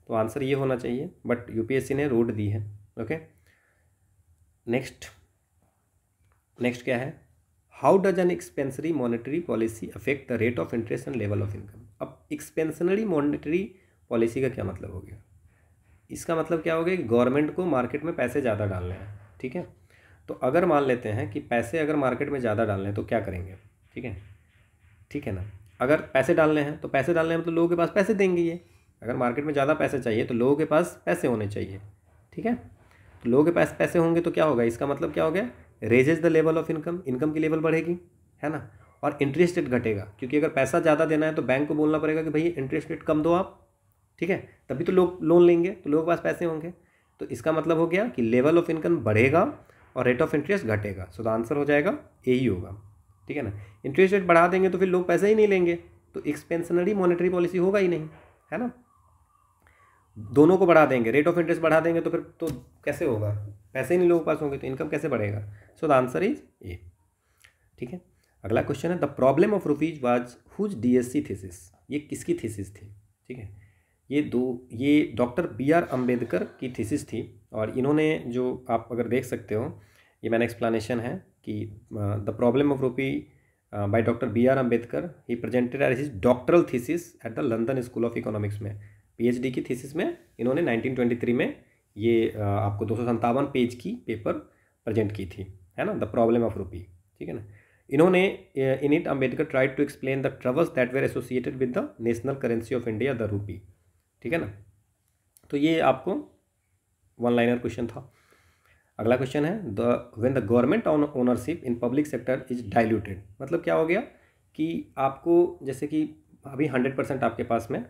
तो आंसर ये होना चाहिए बट यूपीएससी ने रोड दी है ओके नेक्स्ट नेक्स्ट क्या है how does an expansionary monetary policy affect the rate of interest and level of income अब एक्सपेंसनरी मॉनिटरी पॉलिसी का क्या मतलब हो गया इसका मतलब क्या हो गया गवर्नमेंट को मार्केट में पैसे ज़्यादा डालने हैं ठीक है तो अगर मान लेते हैं कि पैसे अगर मार्केट में ज़्यादा डालने हैं तो क्या करेंगे ठीक है ठीक है ना अगर पैसे डालने हैं तो पैसे डालने हैं तो लोगों के पास पैसे देंगे ये अगर मार्केट में ज़्यादा पैसे चाहिए तो लोगों के पास पैसे होने चाहिए ठीक है तो लोगों के पास पैसे होंगे तो क्या होगा इसका मतलब क्या हो गया raises the level of income income की लेवल बढ़ेगी है ना और इंटरेस्ट रेट घटेगा क्योंकि अगर पैसा ज़्यादा देना है तो बैंक को बोलना पड़ेगा कि भई इंटरेस्ट रेट कम दो आप ठीक है तभी तो लोग लोन लेंगे तो लोगों के पास पैसे होंगे तो इसका मतलब हो गया कि लेवल ऑफ इनकम बढ़ेगा और रेट ऑफ इंटरेस्ट घटेगा सो द आंसर हो जाएगा ए ही e होगा ठीक है ना इंटरेस्ट रेट बढ़ा देंगे तो फिर लोग पैसे ही नहीं लेंगे तो एक्सपेंशनरी मॉनेटरी पॉलिसी होगा ही नहीं है ना दोनों को बढ़ा देंगे रेट ऑफ इंटरेस्ट बढ़ा देंगे तो फिर तो कैसे होगा पैसे ही नहीं लोगों के पास होंगे तो इनकम कैसे बढ़ेगा so the answer is A ठीक है अगला क्वेश्चन है the problem of rupees was whose C thesis ये किसकी थीसिस थी ठीक है ये दो ये डॉक्टर बी आर अम्बेडकर की थीसिस थी और इन्होंने जो आप अगर देख सकते हो ये मैंने एक्सप्लानेशन है कि the problem of rupee by doctor B R Ambedkar he presented are his doctoral thesis at the London School of Economics में पीएचडी की थीसिस में इन्होंने 1923 में ये uh, आपको दो पेज की पेपर प्रजेंट की थी है ना द प्रॉब्लम ऑफ रूपी ठीक है ना इन्होंने in it Ambedkar tried to explain the troubles that were associated with the national currency of India the rupee ठीक है ना तो ये आपको वन लाइनर क्वेश्चन था अगला क्वेश्चन है the when the government on ownership in public sector is diluted मतलब क्या हो गया कि आपको जैसे कि अभी हंड्रेड परसेंट आपके पास में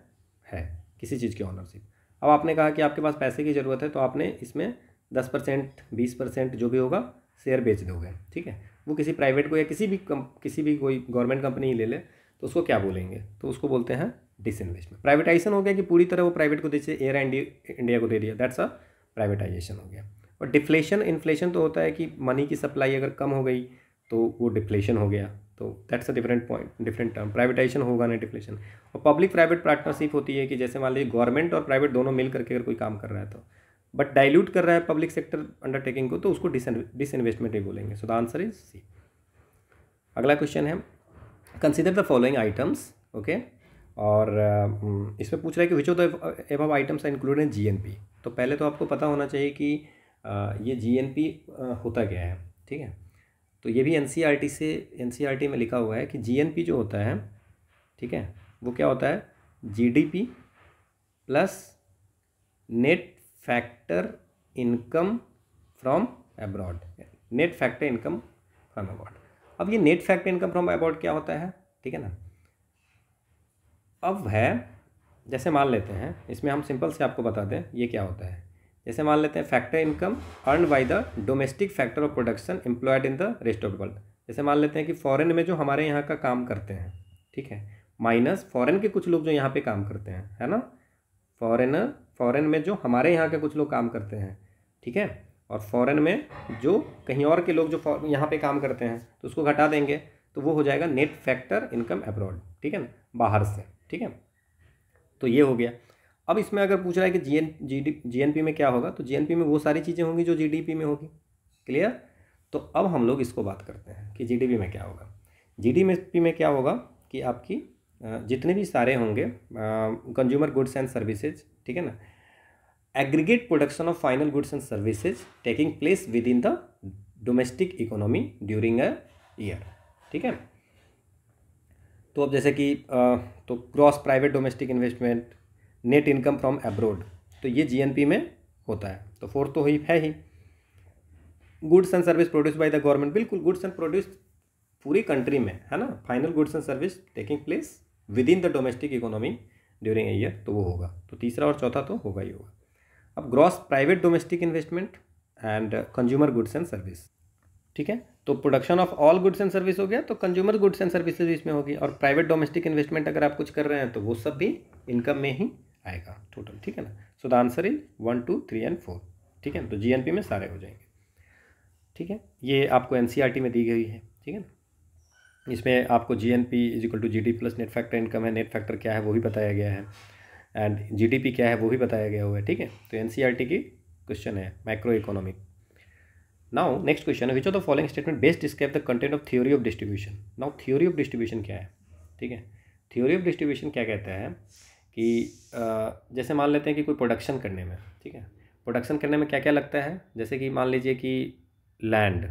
है किसी चीज़ की ऑनरशिप अब आपने कहा कि आपके पास पैसे की ज़रूरत है तो आपने इसमें दस परसेंट बीस परसेंट जो भी होगा शेयर बेच दोगे ठीक है वो किसी प्राइवेट को या किसी भी कम, किसी भी कोई गवर्नमेंट कंपनी ही ले ले तो उसको क्या बोलेंगे तो उसको बोलते हैं डिसइन्वेस्टमेंट प्राइवेटाइजेशन हो गया कि पूरी तरह वो प्राइवेट को दे दिए एयर इंडिया को दे दिया दैट्स अ प्राइवेटाइजेशन हो गया और डिफ्लेशन इन्फ्लेशन तो होता है कि मनी की सप्लाई अगर कम हो गई तो वो डिफ्लेशन हो गया तो that's a different point different term privatisation होगा ना डिफ्लेशन और पब्लिक प्राइवेट पार्टनरशिप होती है कि जैसे मान लीजिए गवर्नमेंट और प्राइवेट दोनों मिल करके अगर कोई काम कर रहा है तो बट डाइल्यूट कर रहा है पब्लिक सेक्टर अंडरटेकिंग को तो उसको डिस इन्वेस्टमेंट ही बोलेंगे so the answer is C अगला क्वेश्चन है consider the following items okay और इसमें पूछ रहा है कि which of the above items are included in GNP तो पहले तो आपको पता होना चाहिए कि ये जीएनपी होता क्या है ठीक है तो ये भी एनसीईआरटी e से एनसीईआरटी e में लिखा हुआ है कि जीएनपी जो होता है ठीक है वो क्या होता है GDP plus net factor income from abroad net factor income from abroad अब ये net factor income from abroad क्या होता है ठीक है ना अब है जैसे मान लेते हैं इसमें हम सिंपल से आपको बता दें ये क्या होता है जैसे मान लेते हैं factor income earn by the domestic factor of production employed in the rest of world जैसे मान लेते हैं कि फॉरेन में जो हमारे यहाँ का काम करते हैं ठीक है माइनस फॉरेन के कुछ लोग जो यहाँ पे काम करते हैं है ना फॉरेनर फॉरेन में जो हमारे यहाँ के कुछ लोग काम करते हैं ठीक है और फॉरेन में जो कहीं और के लोग जो यहाँ पे काम करते हैं तो उसको घटा देंगे तो वो हो जाएगा नेट फैक्टर इनकम अब्रॉड ठीक है ना बाहर से ठीक है तो ये हो गया अब इसमें अगर पूछ रहा है कि जी एन जी डी में क्या होगा तो जी में वो सारी चीज़ें होंगी जो जी में होगी क्लियर तो अब हम लोग इसको बात करते हैं कि जी में क्या होगा जीडीपी में क्या होगा कि आपकी जितने भी सारे होंगे कंज्यूमर गुड्स एंड सर्विसेज ठीक है ना aggregate production of final goods and services taking place within the domestic economy during a year ठीक है तो अब जैसे कि तो gross private domestic investment net income from abroad तो ये जीएनपी में होता है तो फोर्थ तो ही है ही goods and service produce by the government बिल्कुल गुड्स एंड प्रोड्यूस पूरी कंट्री में है ना final goods and service taking place within the domestic economy during a year तो वो होगा तो तीसरा और चौथा तो होगा ही होगा अब gross private domestic investment and consumer goods and service ठीक है तो production of all goods and service हो गया तो कंज्यूमर गुड्स एंड सर्विसेज इसमें होगी और प्राइवेट डोमेस्टिक इन्वेस्टमेंट अगर आप कुछ कर रहे हैं तो वो सब भी इनकम में ही आएगा टोटल ठीक है ना so the answer is one two three and four ठीक है तो जीएनपी में सारे हो जाएंगे ठीक है ये आपको एनसीईआरटी e में दी गई है ठीक है ना इसमें आपको G N P is equal to G D plus net factor income है नेट फैक्टर क्या है वो भी बताया गया है एंड जी डी पी क्या है वो भी बताया गया हुआ है ठीक है तो एन सी आर टी की क्वेश्चन है micro economic now next question which of the following statement best describe the content of theory of distribution now theory of distribution क्या है ठीक है थ्योरी ऑफ डिस्ट्रीब्यूशन क्या कहता है कि जैसे मान लेते हैं कि कोई प्रोडक्शन करने में ठीक है प्रोडक्शन करने में क्या क्या लगता है जैसे कि मान लीजिए कि लैंड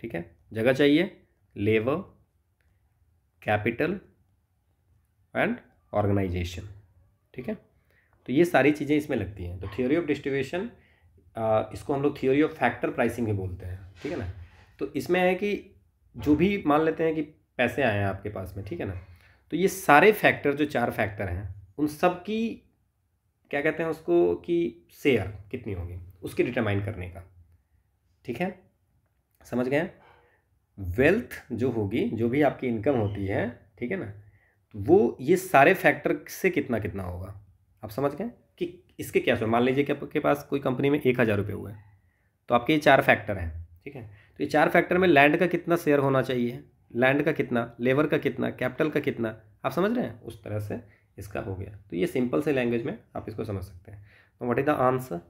ठीक है जगह चाहिए लेबर कैपिटल एंड ऑर्गेनाइजेशन ठीक है तो ये सारी चीज़ें इसमें लगती हैं तो थ्योरी ऑफ डिस्ट्रीब्यूशन इसको हम लोग थियोरी ऑफ फैक्टर प्राइसिंग भी बोलते हैं ठीक है ना तो इसमें है कि जो भी मान लेते हैं कि पैसे आए हैं आपके पास में ठीक है ना तो ये सारे फैक्टर जो चार फैक्टर हैं उन सब की क्या कहते हैं उसको कि शेयर कितनी होगी उसकी डिटरमाइन करने का ठीक है समझ गए वेल्थ जो होगी जो भी आपकी इनकम होती है ठीक है ना वो ये सारे फैक्टर से कितना कितना होगा आप समझ गए कि इसके क्या हुए मान लीजिए कि आपके पास कोई कंपनी में एक हज़ार रुपये हुए तो आपके ये चार फैक्टर हैं ठीक है तो ये चार फैक्टर में लैंड का कितना शेयर होना चाहिए लैंड का कितना लेबर का कितना कैपिटल का कितना आप समझ रहे हैं उस तरह से इसका हो गया तो ये सिंपल से लैंग्वेज में आप इसको समझ सकते हैं तो what is the answer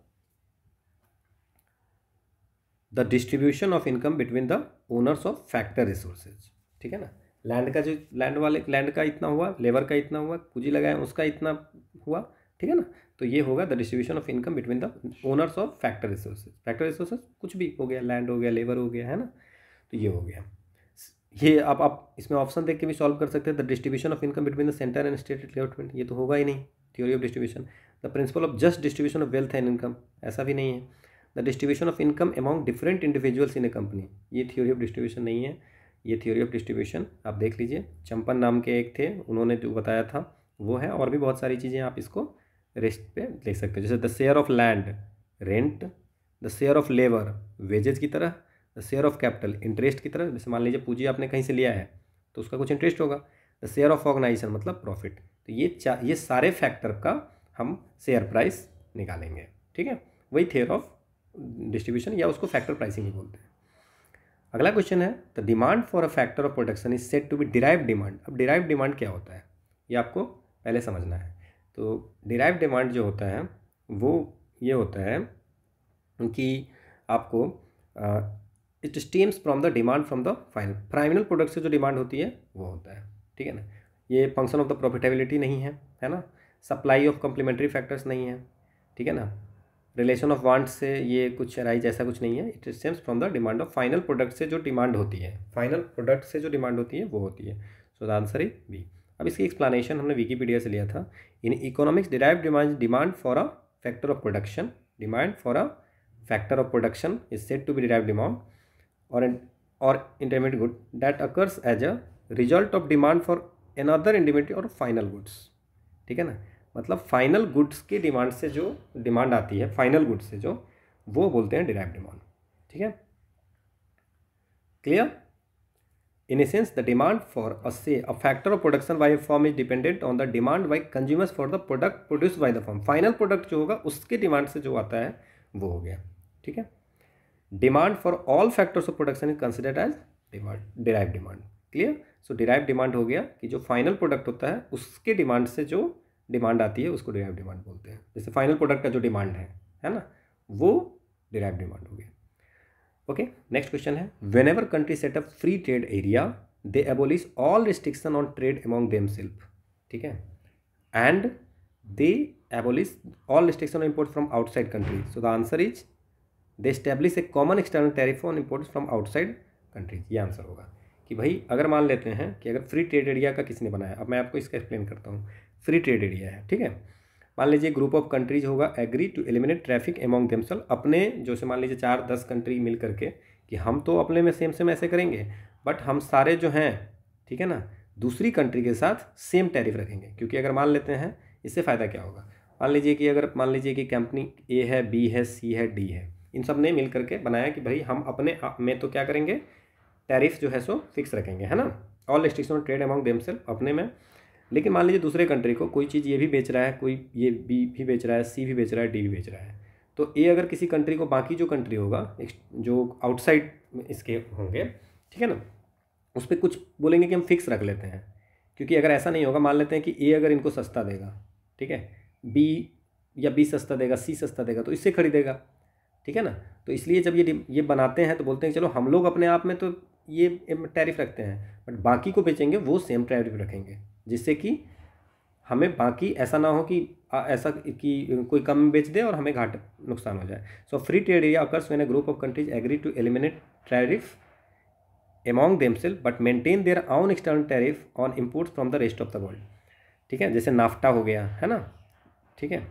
the distribution of income between the owners of factor resources ठीक है ना लैंड का जो लैंड वाले लैंड का इतना हुआ लेबर का इतना हुआ पूंजी लगाए उसका इतना हुआ ठीक है ना तो ये होगा the distribution of income between the owners of factor resources factor resources कुछ भी हो गया लैंड हो गया लेबर हो गया है ना तो ये हो गया ये आप आप इसमें ऑप्शन देख के भी सॉल्व कर सकते हैं the distribution of income between the centre and state government ये तो होगा ही नहीं theory of distribution the principle of just distribution of wealth and income ऐसा भी नहीं है the distribution of income among different individuals in a company ये थ्योरी ऑफ डिस्ट्रीब्यूशन नहीं है ये थ्योरी ऑफ डिस्ट्रीब्यूशन आप देख लीजिए चंपन नाम के एक थे उन्होंने जो बताया था वो है और भी बहुत सारी चीज़ें आप इसको रेस्ट पे ले सकते हो जैसे the share of land rent the share of labour wages की तरह the share of capital interest की तरह जैसे मान लीजिए पूंजी आपने कहीं से लिया है तो उसका कुछ इंटरेस्ट होगा द शेयर ऑफ ऑर्गेनाइजेशन मतलब प्रॉफिट तो ये ये सारे फैक्टर का हम शेयर प्राइस निकालेंगे ठीक है वही थेयर ऑफ डिस्ट्रीब्यूशन या उसको फैक्टर प्राइसिंग भी बोलते हैं अगला क्वेश्चन है the demand for a factor of production is set to be derive demand अब डिराइव डिमांड क्या होता है ये आपको पहले समझना है तो डिराइव डिमांड जो होता है वो ये होता है कि आपको it stems from the demand from the final प्राइमिनल प्रोडक्ट से जो डिमांड होती है वो होता है ठीक है ना ये फंक्शन ऑफ द प्रॉफिटेबिलिटी नहीं है है ना सप्लाई ऑफ कम्प्लीमेंट्री फैक्टर्स नहीं है ठीक है ना रिलेशन ऑफ वांट से ये कुछ राइज ऐसा कुछ नहीं है it stems from the demand of final product से जो डिमांड होती है फाइनल प्रोडक्ट से जो डिमांड होती है वो होती है so the answer is B अब इसकी एक्सप्लानेशन हमने विकीपीडिया से लिया था in economics derive demand demand for a factor of production demand for a factor of production is set to be derive demand or or intermediate good that occurs as a result of demand for other intermediate or final goods ठीक है ना मतलब final goods के demand से जो demand आती है final goods से जो वो बोलते हैं डिराइव डिमांड ठीक है clear in a sense the demand for a say a factor of production by a firm is dependent on the demand by consumers for the product produced by the firm. Final product जो होगा उसके demand से जो आता है वो हो गया ठीक है demand for all factors of production is considered as demand derive demand clear so derive demand हो गया कि जो फाइनल प्रोडक्ट होता है उसके डिमांड से जो डिमांड आती है उसको डिराइव डिमांड बोलते हैं जैसे फाइनल प्रोडक्ट का जो डिमांड है है ना वो डिराइव डिमांड हो गया ओके नेक्स्ट क्वेश्चन है whenever country set up free trade area they abolish all restriction on trade among themselves ठीक है and they abolish all restriction on import from outside country so the answer is they establish a common external tariff on import from outside countries ये answer होगा कि भाई अगर मान लेते हैं कि अगर फ्री ट्रेड एरिया का किसने बनाया अब मैं आपको इसका एक्सप्लेन करता हूँ फ्री ट्रेड एरिया है ठीक है मान लीजिए ग्रुप ऑफ कंट्रीज होगा agree to eliminate tariff among themselves अपने जो से मान लीजिए चार दस कंट्री मिल करके कि हम तो अपने में सेम सेम ऐसे करेंगे बट हम सारे जो हैं ठीक है ना दूसरी कंट्री के साथ सेम टैरिफ रखेंगे क्योंकि अगर मान लेते हैं इससे फ़ायदा क्या होगा मान लीजिए कि अगर मान लीजिए कि कंपनी ए है बी है सी है डी है इन सब ने मिल करके बनाया कि भाई हम अपने आप में तो क्या करेंगे टैरिफ जो है सो फिक्स रखेंगे है ना all restriction trade among themselves अपने में लेकिन मान लीजिए दूसरे कंट्री को कोई चीज़ ये भी बेच रहा है कोई ये बी भी बेच रहा है सी भी बेच रहा है डी भी बेच रहा है तो ए अगर किसी कंट्री को बाकी जो कंट्री होगा जो आउटसाइड इसके होंगे ठीक है ना उस पर कुछ बोलेंगे कि हम फिक्स रख लेते हैं क्योंकि अगर ऐसा नहीं होगा मान लेते हैं कि ए अगर इनको सस्ता देगा ठीक है बी या बी सस्ता देगा सी सस्ता देगा तो इससे खरीदेगा ठीक है ना तो इसलिए जब ये ये बनाते हैं तो बोलते हैं चलो हम लोग अपने आप में तो ये टैरिफ रखते हैं बट बाकी को बेचेंगे वो सेम टैरिफ रखेंगे जिससे कि हमें बाकी ऐसा ना हो कि ऐसा कि कोई कम बेच दे और हमें घाट नुकसान हो जाए so free trade area occurs when a group of countries agree to eliminate tariff among themselves but maintain their own external tariff on imports from the rest of the world ठीक है जैसे NAFTA हो गया है ना ठीक है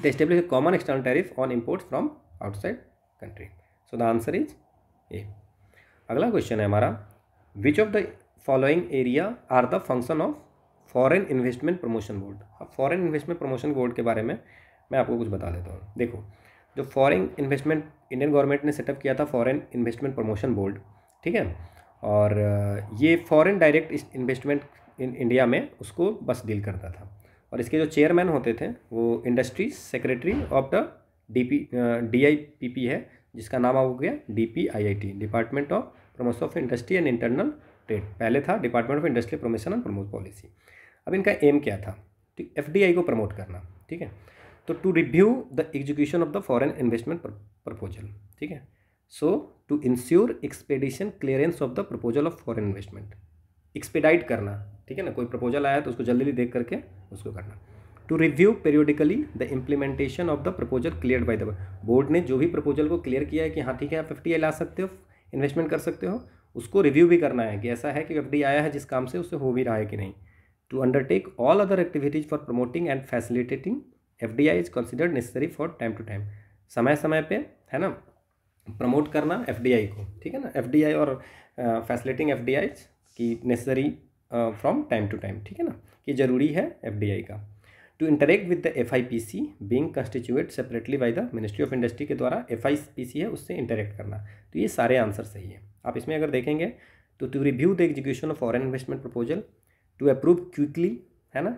the establish common external tariff on imports from outside country so the answer is A अगला क्वेश्चन है हमारा which of the following area are the function of foreign investment promotion board अब फॉरेन इन्वेस्टमेंट प्रमोशन बोर्ड के बारे में मैं आपको कुछ बता देता हूँ देखो जो फॉरेन इन्वेस्टमेंट इंडियन गवर्नमेंट ने सेटअप किया था फॉरेन इन्वेस्टमेंट प्रमोशन बोर्ड ठीक है और ये foreign direct investment in India में उसको बस डील करता था और इसके जो चेयरमैन होते थे वो industry secretary of the D P D I P P है जिसका नाम आ गया D P I I T department of promotion of industry and internal trade पहले था department of industrial promotion and promote policy अब इनका एम क्या था डी एफ को प्रमोट करना ठीक है तो to review the execution of the foreign investment proposal ठीक है so to ensure expedition clearance of the proposal of foreign investment expedite करना ठीक है ना कोई प्रपोजल आया तो उसको जल्दी जल्दी देख करके उसको करना to review periodically the implementation of the proposal clear by the board ने जो भी प्रपोजल को क्लियर किया है कि हाँ ठीक है आप फिफ्टी आई ला सकते हो इन्वेस्टमेंट कर सकते हो उसको रिव्यू भी करना है कि ऐसा है कि एफ आया है जिस काम से उससे हो भी रहा है कि नहीं to undertake all other activities for promoting and facilitating F D I is considered necessary for time to time समय समय पे है ना प्रमोट करना एफ डी आई को ठीक है ना एफ डी आई और फैसिलिटिंग एफ डी आई की necessary from time to time ठीक है ना कि ज़रूरी है एफ डी आई का to interact with the FIPC being constituted separately by the Ministry of Industry के द्वारा FIPC है उससे interact करना तो ये सारे आंसर सही है आप इसमें अगर देखेंगे तो to review the execution of foreign investment proposal to approve quickly है ना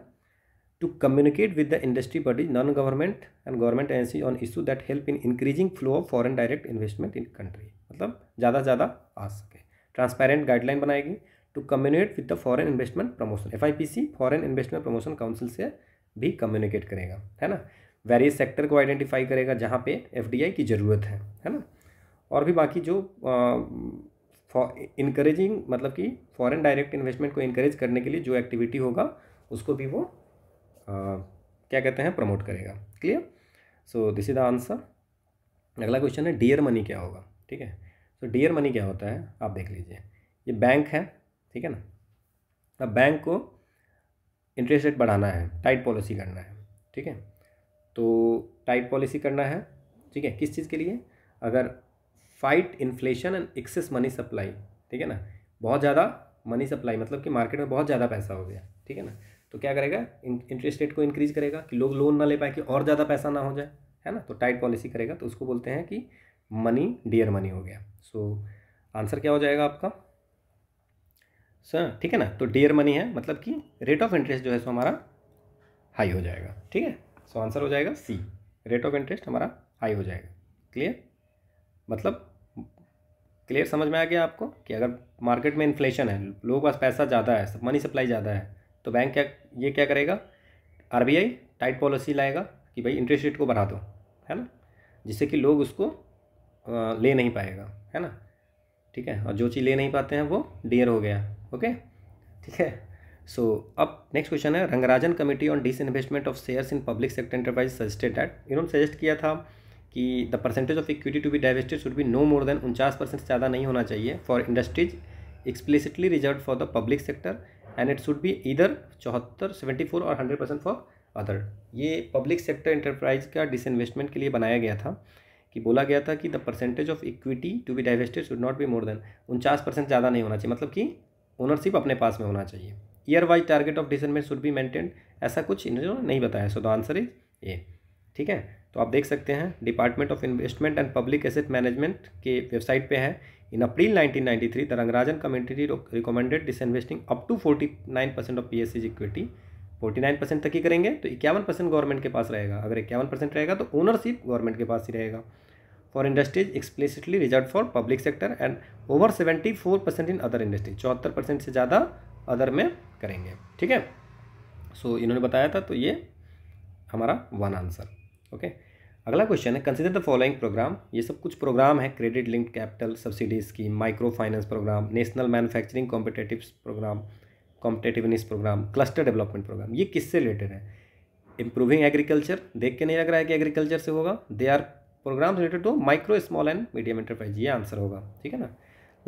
to communicate with the industry bodies non government and government agency on issue that help in increasing flow of foreign direct investment in country मतलब ज़्यादा से ज़्यादा आ सके transparent guideline बनाएगी to communicate with the foreign investment promotion F I P C foreign investment promotion council से भी communicate करेगा है ना वेरियस सेक्टर को आइडेंटिफाई करेगा जहाँ पे एफडीआई की ज़रूरत है है ना और भी बाकी जो इनक्रेजिंग मतलब कि फॉरेन डायरेक्ट इन्वेस्टमेंट को इनक्रेज करने के लिए जो एक्टिविटी होगा उसको भी वो आ, क्या कहते हैं प्रमोट करेगा clear so this is the answer अगला क्वेश्चन है डियर मनी क्या होगा ठीक है तो डियर मनी क्या होता है आप देख लीजिए ये बैंक है ठीक है ना अब बैंक को इंटरेस्ट रेट बढ़ाना है टाइट पॉलिसी करना है ठीक है तो टाइट पॉलिसी करना है ठीक है किस चीज़ के लिए अगर fight inflation and excess money supply ठीक है ना बहुत ज़्यादा मनी सप्लाई मतलब कि मार्केट में बहुत ज़्यादा पैसा हो गया ठीक है ना तो क्या करेगा इंटरेस्ट रेट को इंक्रीज करेगा कि लोग लोन ना ले पाए कि और ज़्यादा पैसा ना हो जाए है ना तो टाइट पॉलिसी करेगा तो उसको बोलते हैं कि मनी डियर मनी हो गया सो so, आंसर क्या हो जाएगा आपका सर ठीक है ना तो डियर मनी है मतलब कि रेट ऑफ इंटरेस्ट जो है सो हमारा हाई हो जाएगा ठीक है सो आंसर हो जाएगा सी रेट ऑफ इंटरेस्ट हमारा हाई हो जाएगा क्लियर मतलब क्लियर समझ में आ गया आपको कि अगर मार्केट में इन्फ्लेशन है लोगों के पास पैसा ज़्यादा है मनी सप्लाई ज़्यादा है तो बैंक क्या ये क्या करेगा आरबीआई टाइट पॉलिसी लाएगा कि भाई इंटरेस्ट रेट को बढ़ा दो है ना जिससे कि लोग उसको ले नहीं पाएगा है ना ठीक है और जो चीज़ ले नहीं पाते हैं वो डियर हो गया ओके ठीक है सो so, अब नेक्स्ट क्वेश्चन है Rangarajan committee on disinvestment of shares in public sector enterprise suggested at इन्होंने सजेस्ट किया था कि the percentage of equity to be divested should be no more than उनचास परसेंट ज़्यादा नहीं होना चाहिए for industries explicitly reserve for the public sector and it should be either चौहत्तर सेवेंटी फोर और हंड्रेड परसेंट फॉर अदर ये public sector enterprise का disinvestment के लिए बनाया गया था कि बोला गया था कि the percentage of equity to be divested should not be more than उनचास परसेंट ज़्यादा नहीं होना चाहिए मतलब कि ओनरशिप अपने पास में होना चाहिए ईयर वाइज टारगेट ऑफ में शुड बी मेंटेन ऐसा कुछ इन्होंने नहीं बताया so the answer is A ठीक है तो आप देख सकते हैं department of investment and public asset management के वेबसाइट पे है in April 1993 the Rangarajan community recommended disinvesting up to 49 percent of P S equity forty nine percent तक ही करेंगे तो इक्यावन परसेंट गवर्नमेंट के पास रहेगा अगर इक्यावन परसेंट रहेगा तो ओनरशिप गवर्नमेंट के पास ही रहेगा for industries explicitly reserve for public sector and over seventy four percent in other industries चौहत्तर परसेंट से ज़्यादा अदर में करेंगे ठीक है सो इन्होंने बताया था तो ये हमारा वन आंसर ओके अगला क्वेश्चन है कंसिडर द फॉलोइंग प्रोग्राम ये सब कुछ प्रोग्राम है credit linked capital subsidy scheme micro finance program national manufacturing competitive program competitiveness program cluster development program ये किससे रिलेटेड है इम्प्रूविंग एग्रीकल्चर देख के नहीं लग रहा है कि एग्रीकल्चर से होगा they are program related to micro small and medium enterprise ये आंसर होगा ठीक है ना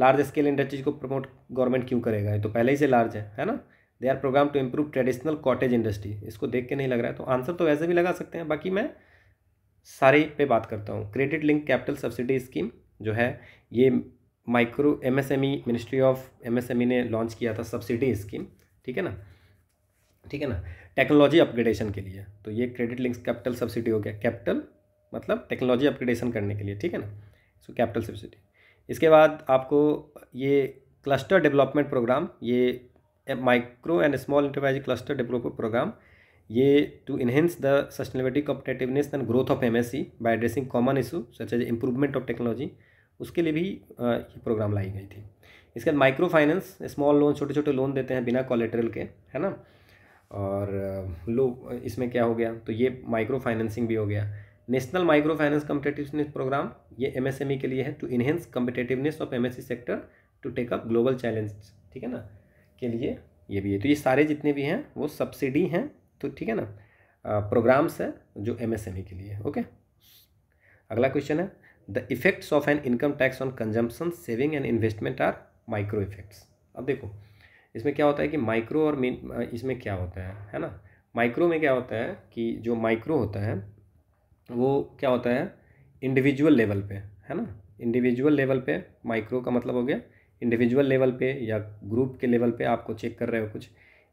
लार्ज स्केल इंडस्ट्रीज को प्रमोट गवर्नमेंट क्यों करेगा ये तो पहले ही से लार्ज है है ना they are program to improve traditional cottage industry इसको देख के नहीं लग रहा है तो आंसर तो वैसे भी लगा सकते हैं बाकी मैं सारे पे बात करता हूँ credit link capital subsidy scheme जो है ये micro MSME ministry of MSME ने लॉन्च किया था सब्सिडी स्कीम ठीक है ना ठीक है ना टेक्नोलॉजी अपग्रेडेशन के लिए तो ये क्रेडिट लिंक कैपिटल सब्सिडी हो गया कैपिटल मतलब टेक्नोलॉजी अपग्रेडेशन करने के लिए ठीक है ना सो कैपिटल सब्सिडी इसके बाद आपको ये क्लस्टर डेवलपमेंट प्रोग्राम ये micro and small enterprise cluster development program ये to enhance the sustainability competitiveness and growth of M by addressing common issue such as improvement of technology उसके लिए भी ये प्रोग्राम लाई गई थी इसके बाद माइक्रो फाइनेंस स्मॉल लोन छोटे छोटे लोन देते हैं बिना कॉलेटरल के है ना और लो इसमें क्या हो गया तो ये माइक्रो फाइनेंसिंग भी हो गया national micro finance competitiveness program ये एमएसएमई e के लिए है to enhance competitiveness of MSC sector to take up global challenge ठीक है ना के लिए ये भी है तो ये सारे जितने भी हैं वो सब्सिडी हैं तो ठीक है ना प्रोग्राम्स हैं जो एमएसएमई e के लिए ओके अगला क्वेश्चन है the effects of an income tax on consumption saving and investment are micro effects अब देखो इसमें क्या होता है कि माइक्रो और मेन इसमें क्या होता है है ना माइक्रो में क्या होता है कि जो माइक्रो होता है वो क्या होता है इंडिविजुअल लेवल पे है ना इंडिविजुअल लेवल पे माइक्रो का मतलब हो गया इंडिविजुअल लेवल पे या ग्रुप के लेवल पे आपको चेक कर रहे हो कुछ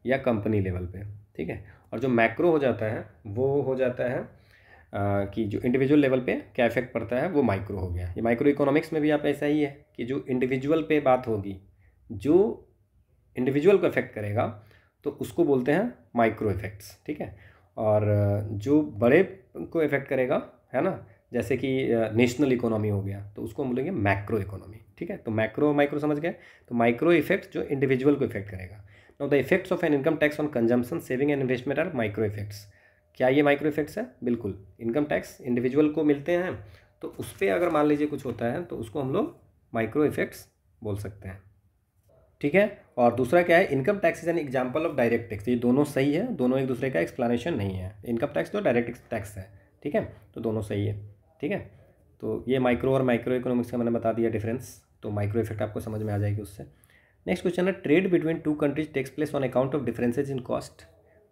या कंपनी लेवल पे ठीक है और जो मैक्रो हो जाता है वो हो जाता है आ, कि जो इंडिविजुअल लेवल पे क्या इफेक्ट पड़ता है वो माइक्रो हो गया ये माइक्रो इकोनॉमिक्स में भी आप ऐसा ही है कि जो इंडिविजुअल पे बात होगी जो इंडिविजुअल को इफेक्ट करेगा तो उसको बोलते हैं माइक्रो इफेक्ट्स ठीक है और जो बड़े उनको इफेक्ट करेगा है ना जैसे कि नेशनल इकोनॉमी हो गया तो उसको हम बोलेंगे मैक्रो इकोनॉमी ठीक है तो मैक्रो माइक्रो समझ गए तो माइक्रो इफेक्ट जो इंडिविजुअल को इफेक्ट करेगा no the effects of an income tax on consumption saving and investment are micro effects क्या ये माइक्रो इफेक्ट्स है बिल्कुल इनकम टैक्स इंडिविजुअल को मिलते हैं तो उस पर अगर मान लीजिए कुछ होता है तो उसको हम लोग माइक्रो इफेक्ट्स बोल सकते हैं ठीक है और दूसरा क्या है income tax is an example of direct tax ये दोनों सही है दोनों एक दूसरे का एक्सप्लेनेशन नहीं है इनकम टैक्स तो डायरेक्ट टैक्स है ठीक है तो दोनों सही है ठीक है तो ये माइक्रो और माइक्रो इकोनॉमिक्स का मैंने बता दिया डिफरेंस तो माइक्रो इफेक्ट आपको समझ में आ जाएगी उससे नेक्स्ट क्वेश्चन है trade between two countries takes place on account of differences in cost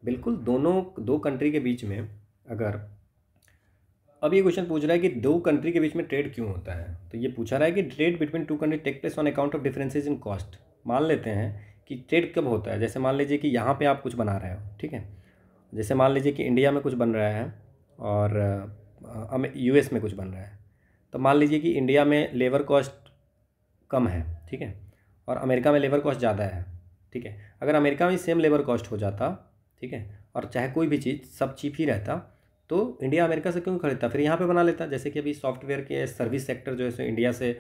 बिल्कुल दोनों दो कंट्री के बीच में अगर अब ये क्वेश्चन पूछ रहा है कि दो कंट्री के बीच में ट्रेड क्यों होता है तो ये पूछा रहा है कि trade between two country take place on account of differences in cost मान लेते हैं कि ट्रेड कब होता है जैसे मान लीजिए कि यहाँ पे आप कुछ बना रहे हो ठीक है जैसे मान लीजिए कि इंडिया में कुछ बन रहा है और एस में कुछ बन रहा है तो मान लीजिए कि इंडिया में लेबर कॉस्ट कम है ठीक है और अमेरिका में लेबर कॉस्ट ज़्यादा है ठीक है अगर अमेरिका में सेम लेबर कॉस्ट हो जाता ठीक है और चाहे कोई भी चीज़ सब चीप ही रहता तो इंडिया अमेरिका से क्यों खरीदता फिर यहाँ पे बना लेता जैसे कि अभी सॉफ्टवेयर के सर्विस सेक्टर जो है सो इंडिया से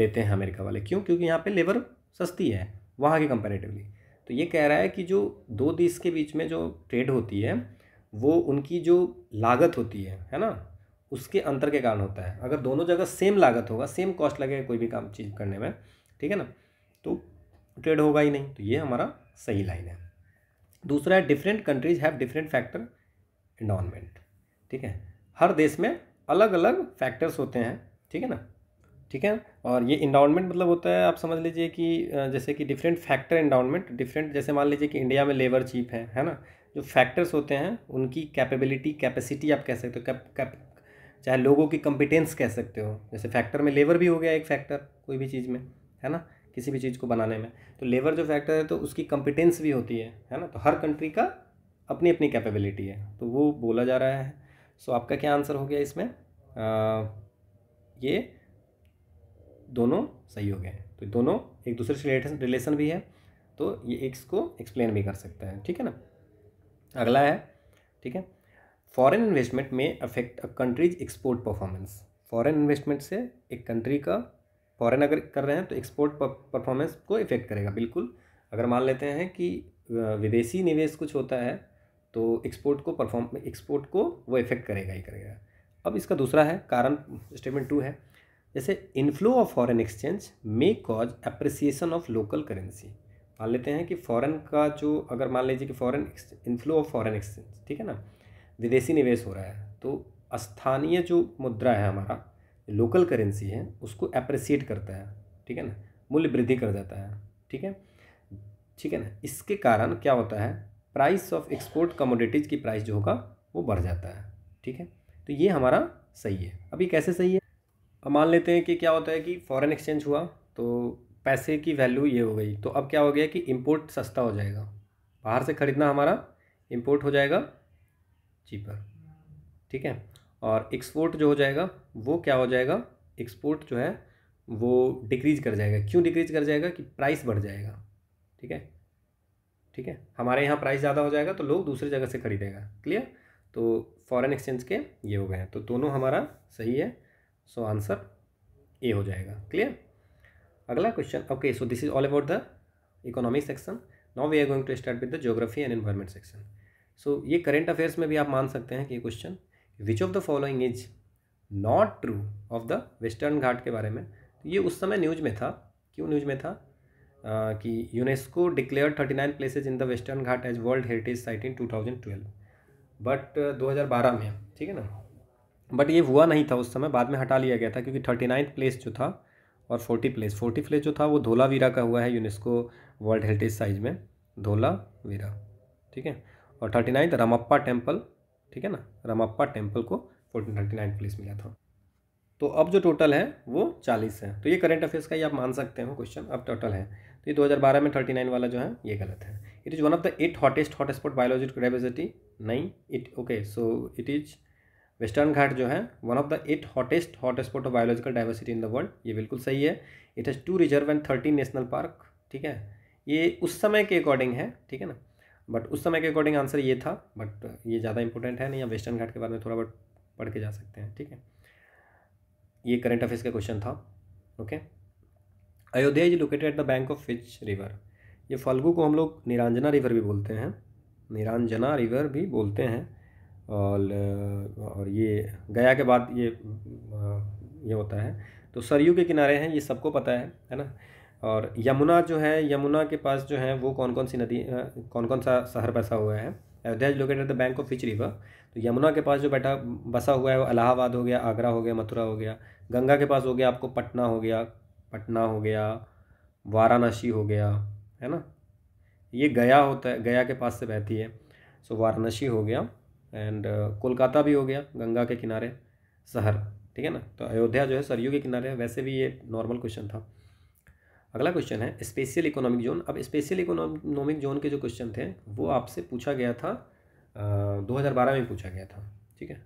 लेते हैं अमेरिका वाले क्यों क्योंकि यहाँ पे लेबर सस्ती है वहाँ के कंपैरेटिवली तो ये कह रहा है कि जो दो देश के बीच में जो ट्रेड होती है वो उनकी जो लागत होती है है ना उसके अंतर के कारण होता है अगर दोनों जगह सेम लागत होगा सेम कॉस्ट लगेगा कोई भी काम चीज़ करने में ठीक है ना तो ट्रेड होगा ही नहीं तो ये हमारा सही लाइन है दूसरा है different countries have different factor endowment ठीक है हर देश में अलग अलग फैक्टर्स होते हैं ठीक है ना ठीक है और ये इंडाउनमेंट मतलब होता है आप समझ लीजिए कि जैसे कि डिफरेंट फैक्टर इंडाउनमेंट डिफरेंट जैसे मान लीजिए कि इंडिया में लेबर चीप है है ना जो फैक्टर्स होते हैं उनकी कैपेबिलिटी कैपेसिटी आप कह सकते हो कैप, कैप चाहे लोगों की कंपिटेंस कह सकते हो जैसे फैक्टर में लेबर भी हो गया एक फैक्टर कोई भी चीज़ में है ना किसी भी चीज़ को बनाने में तो लेबर जो फैक्टर है तो उसकी कंपिटेंस भी होती है है ना तो हर कंट्री का अपनी अपनी कैपेबिलिटी है तो वो बोला जा रहा है सो आपका क्या आंसर हो गया इसमें आ, ये दोनों सही हो गए तो दोनों एक दूसरे से रिलेशन रिलेशन भी है तो ये इसको एक्सप्लेन भी कर सकते हैं ठीक है ना अगला है ठीक है फॉरेन इन्वेस्टमेंट में affect a country's export performance foreign investment से एक कंट्री का फॉरेन अगर कर रहे हैं तो एक्सपोर्ट परफॉर्मेंस को इफेक्ट करेगा बिल्कुल अगर मान लेते हैं कि विदेशी निवेश कुछ होता है तो एक्सपोर्ट को परफॉर्म एक्सपोर्ट को वो इफेक्ट करेगा ही करेगा अब इसका दूसरा है कारण स्टेटमेंट टू है जैसे inflow of foreign exchange may cause appreciation of local currency मान लेते हैं कि फॉरेन का जो अगर मान लीजिए कि foreign inflow of foreign exchange ठीक है ना विदेशी निवेश हो रहा है तो स्थानीय जो मुद्रा है हमारा लोकल करेंसी है उसको अप्रिसिएट करता है ठीक है ना मूल्य वृद्धि कर जाता है ठीक है ठीक है ना इसके कारण क्या होता है प्राइस ऑफ एक्सपोर्ट कमोडिटीज़ की प्राइस जो होगा वो बढ़ जाता है ठीक है तो ये हमारा सही है अभी कैसे सही है अब मान लेते हैं कि क्या होता है कि फ़ॉरेन एक्सचेंज हुआ तो पैसे की वैल्यू ये हो गई तो अब क्या हो गया कि इम्पोर्ट सस्ता हो जाएगा बाहर से ख़रीदना हमारा इम्पोर्ट हो जाएगा चीपर ठीक है और एक्सपोर्ट जो हो जाएगा वो क्या हो जाएगा एक्सपोर्ट जो है वो डिक्रीज कर जाएगा क्यों डिक्रीज कर जाएगा कि प्राइस बढ़ जाएगा ठीक है ठीक है हमारे यहाँ प्राइस ज़्यादा हो जाएगा तो लोग दूसरी जगह से ख़रीदेगा क्लियर तो फॉरेन एक्सचेंज के ये हो गए हैं तो दोनों हमारा सही है सो आंसर ए हो जाएगा क्लियर अगला question okay so this is all about the economic section now we are going to start with the geography and environment section so ये करेंट अफेयर्स में भी आप मान सकते हैं कि question which of the following is not true of the western Ghat के बारे में तो ये उस समय न्यूज में था क्यों न्यूज में था uh, कि UNESCO declare thirty nine places in the western Ghat as world heritage site in two thousand twelve but दो हज़ार बारह में ठीक है ना बट ये हुआ नहीं था उस समय बाद में हटा लिया गया था क्योंकि थर्टी नाइन्थ प्लेस जो था और फोर्टी प्लेस फोर्टी प्लेस जो था वो धोलावीरा का हुआ है यूनेस्को वर्ल्ड हेरिटेज साइज में धोलावीरा ठीक है और थर्टी नाइन्थ रमप्पा टेम्पल ठीक है ना रमप्पा टेम्पल को फोर्टीन थर्टी नाइन्थ प्लेस मिला था तो अब जो टोटल है वो चालीस है तो ये करंट अफेयर्स का ही आप मान सकते हो क्वेश्चन अब टोटल है तो ये बारह में नाइन वाला जो है ये गलत है it is one of the eight hottest hot spot biological diversity नहीं it okay so it is western Ghat जो है one of the eight hottest hot spot of biological diversity in the world ये बिल्कुल सही है it has two reserve and thirteen national park ठीक है ये उस समय के अकॉर्डिंग है ठीक है ना बट उस समय के अकॉर्डिंग आंसर ये था बट ये ज़्यादा इंपॉर्टेंट है नहीं या वेस्टर्न घाट के बारे में थोड़ा बहुत पढ़ के जा सकते हैं ठीक है ये करंट अफेयर्स का क्वेश्चन था okay Ayodhya is located at the bank of fitch river ये फाल्गू को हम लोग निरांजना रिवर भी बोलते हैं निरांजना रिवर भी बोलते हैं और ये गया के बाद ये ये होता है तो सरयू के किनारे हैं ये सबको पता है है ना और यमुना जो है यमुना के पास जो है वो कौन कौन सी नदी कौन कौन सा शहर बसा हुआ है Ayodhya located the bank of fitch river तो यमुना के पास जो बैठा बसा हुआ है वो अलाहाबाद हो गया आगरा हो गया मथुरा हो गया गंगा के पास हो गया आपको पटना हो गया पटना हो गया वाराणसी हो गया है ना ये गया होता है गया के पास से बहती है सो वाराणसी हो गया एंड uh, कोलकाता भी हो गया गंगा के किनारे शहर ठीक है ना तो अयोध्या जो है सरयू के किनारे है वैसे भी ये नॉर्मल क्वेश्चन था अगला क्वेश्चन है स्पेशल इकोनॉमिक जोन अब स्पेशल इकोनॉमिक जोन के जो क्वेश्चन थे वो आपसे पूछा गया था दो हज़ार बारह में पूछा गया था ठीक है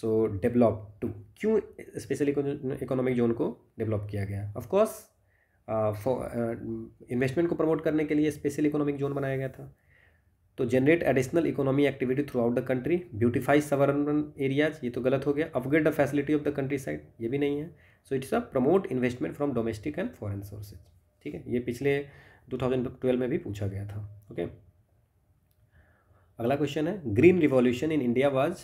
सो डेवलप टू क्यों स्पेशल इकोनॉमिक जोन को डेवलप किया गया ऑफकोर्स इन्वेस्टमेंट uh, uh, को प्रमोट करने के लिए स्पेशल इकोनॉमिक जोन बनाया गया था तो generate additional economy activity throughout the country beautify sub areas ये तो गलत हो गया upgrade the facility of the countryside ये भी नहीं है so it's a promote investment from domestic and foreign sources ठीक है ये पिछले टू में भी पूछा गया था ओके okay? अगला क्वेश्चन है green revolution in India was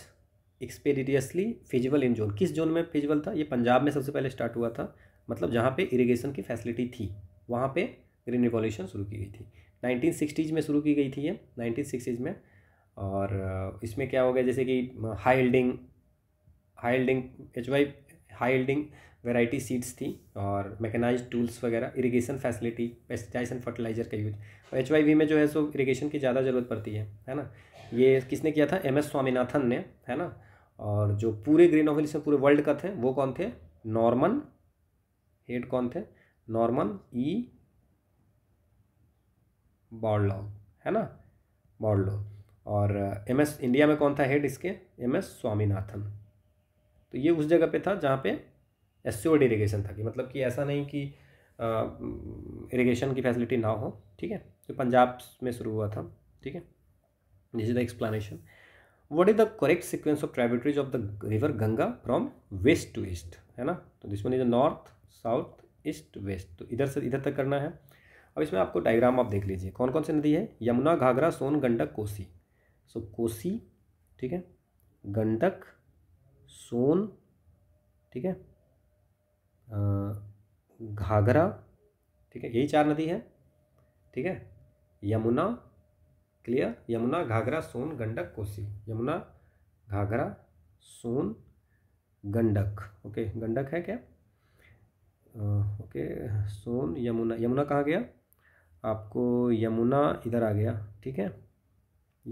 especially feasible in zone किस जोन में फिजिबल था ये पंजाब में सबसे पहले स्टार्ट हुआ था मतलब जहाँ पे इरिगेशन की फैसिलिटी थी वहाँ पे ग्रीन रिवॉल्यूशन शुरू की गई थी नाइनटीन सिक्सटीज़ में शुरू की गई थी ये नाइनटीन सिक्सटीज़ में और इसमें क्या हो गया जैसे कि high yielding high H Y high yielding variety seeds थी और मैकेनाइज टूल्स वगैरह irrigation facility pesticides and fertiliser का यूज और एच वाई वी में जो है सो इरिगेशन की ज़्यादा ज़रूरत पड़ती है है ना ये किसने किया था एम एस स्वामीनाथन ने है ना और जो पूरे ग्रीन हाउस में पूरे वर्ल्ड का थे वो कौन थे नॉर्मन हेड कौन थे नॉर्मन ई e. बॉर्डलॉ है ना बॉर्डलॉ और एम एस इंडिया में कौन था हेड इसके एम एस स्वामीनाथन तो ये उस जगह पे था जहाँ पे एस्योर्ड इरीगेशन था कि मतलब कि ऐसा नहीं कि इरीगेशन की फैसिलिटी ना हो ठीक है तो पंजाब में शुरू हुआ था ठीक है this is the explanation what is the correct sequence of tributaries of the river Ganga from west to east है ना तो this one is north south east west तो इधर से इधर तक करना है अब इसमें आपको डायग्राम आप देख लीजिए कौन कौन सी नदी है यमुना घाघरा सोन गंडक कोसी सो कोसी ठीक है गंडक सोन ठीक है घाघरा ठीक है यही चार नदी है ठीक है यमुना क्लियर यमुना घाघरा सोन गंडक कोसी यमुना घाघरा सोन गंडक ओके गंडक है क्या आ, ओके सोन यमुना यमुना कहाँ गया आपको यमुना इधर आ गया ठीक है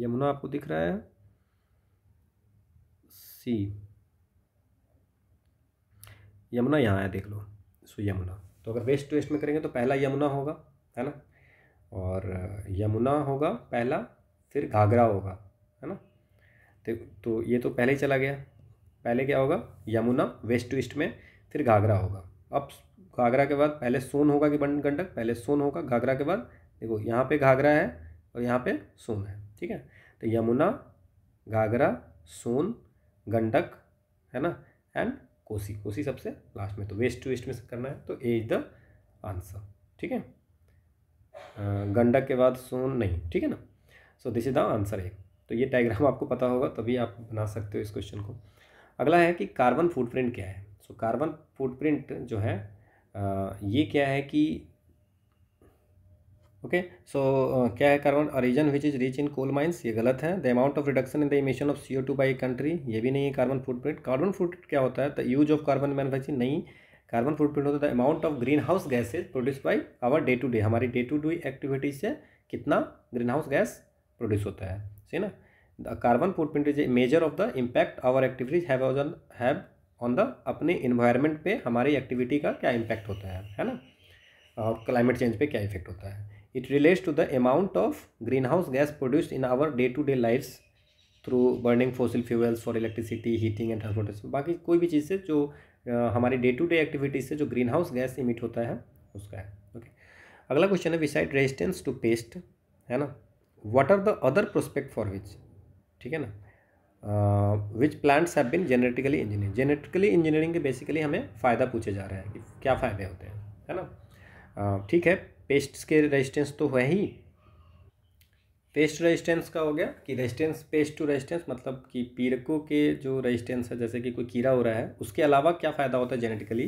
यमुना आपको दिख रहा है सी यमुना यहाँ आया देख लो सो यमुना तो अगर वेस्ट टू वेस्ट में करेंगे तो पहला यमुना होगा है ना और यमुना होगा पहला फिर घाघरा होगा है ना तो तो ये तो पहले ही चला गया पहले क्या होगा यमुना वेस्ट टू ईस्ट में फिर घाघरा होगा अब घाघरा तो के बाद पहले सोन होगा कि बन गंडक पहले सोन होगा घाघरा के बाद देखो यहाँ पे घाघरा है और यहाँ पे सोन है ठीक है तो यमुना घाघरा सोन गंडक है ना एंड कोसी कोसी सबसे लास्ट में तो वेस्ट टू वेस्ट में करना है तो ए इज द आंसर ठीक है गंडक के बाद सोन नहीं ठीक है ना so this is the answer एक तो ये डायग्राम आपको पता होगा तभी आप बना सकते हो इस क्वेश्चन को अगला है कि कार्बन फुटप्रिंट क्या है सो कार्बन फुटप्रिंट जो है ये क्या है कि ओके सो क्या है carbon a region which is rich in coal mines ये गलत है the amount of reduction in the emission of C O two by country ये भी नहीं है कार्बन फुटप्रिंट कार्बन फुटप्रिंट क्या होता है the use of carbon manufacturing नहीं कार्बन फुटप्रिंट होता है the amount of green house gases produce by our day to day हमारी डे टू डे एक्टिविटीज से कितना ग्रीन हाउस गैस प्रोड्यूस होता है सही ना the carbon footprint is a major of the impact our activities have have on the अपने environment पे हमारी एक्टिविटी का क्या इम्पैक्ट होता है है ना और क्लाइमेट चेंज पे क्या इफेक्ट होता है it relates to the amount of green house gas produced in our day to day life through burning fossil fuels for electricity heating and transportation बाकी कोई भी चीज़ से जो हमारी डे टू डे एक्टिविटीज से जो ग्रीन हाउस गैस इमिट होता है उसका है ओके okay. अगला क्वेश्चन है विसाइड रेजिस्टेंस टू पेस्ट है ना what are the other prospect for which ठीक है ना which plants have been genetically engineering genetically engineering के बेसिकली हमें फ़ायदा पूछे जा रहे हैं कि क्या फ़ायदे होते हैं है ना uh, ठीक है पेस्ट्स के रेजिस्टेंस तो है ही पेस्ट रेजिस्टेंस का हो गया कि रेजिस्टेंस पेस्ट टू रेजिस्टेंस मतलब कि पीड़कों के जो रेजिस्टेंस है जैसे कि कोई कीड़ा हो रहा है उसके अलावा क्या फ़ायदा होता है जेनेटिकली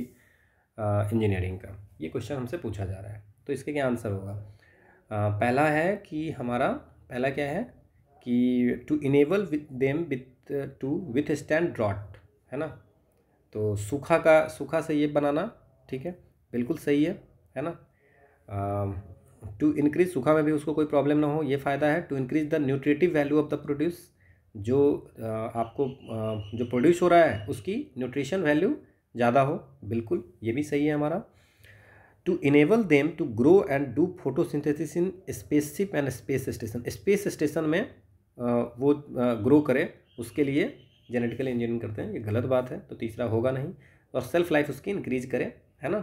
इंजीनियरिंग uh, का ये क्वेश्चन हमसे पूछा जा रहा है तो इसके क्या आंसर होगा uh, पहला है कि हमारा पहला क्या है कि to enable them with to withstand drought है ना तो सूखा का सूखा से ये बनाना ठीक है बिल्कुल सही है है ना टू इंक्रीज सूखा में भी उसको कोई प्रॉब्लम ना हो ये फ़ायदा है to increase the nutritive value of the produce जो uh, आपको uh, जो प्रोड्यूस हो रहा है उसकी न्यूट्रिशन वैल्यू ज़्यादा हो बिल्कुल ये भी सही है हमारा to enable them to grow and do photosynthesis in spaceship and space station space station में वो ग्रो करे उसके लिए जेनेटिकल इंजीनियरिंग करते हैं ये गलत बात है तो तीसरा होगा नहीं और सेल्फ लाइफ उसकी इंक्रीज करे है ना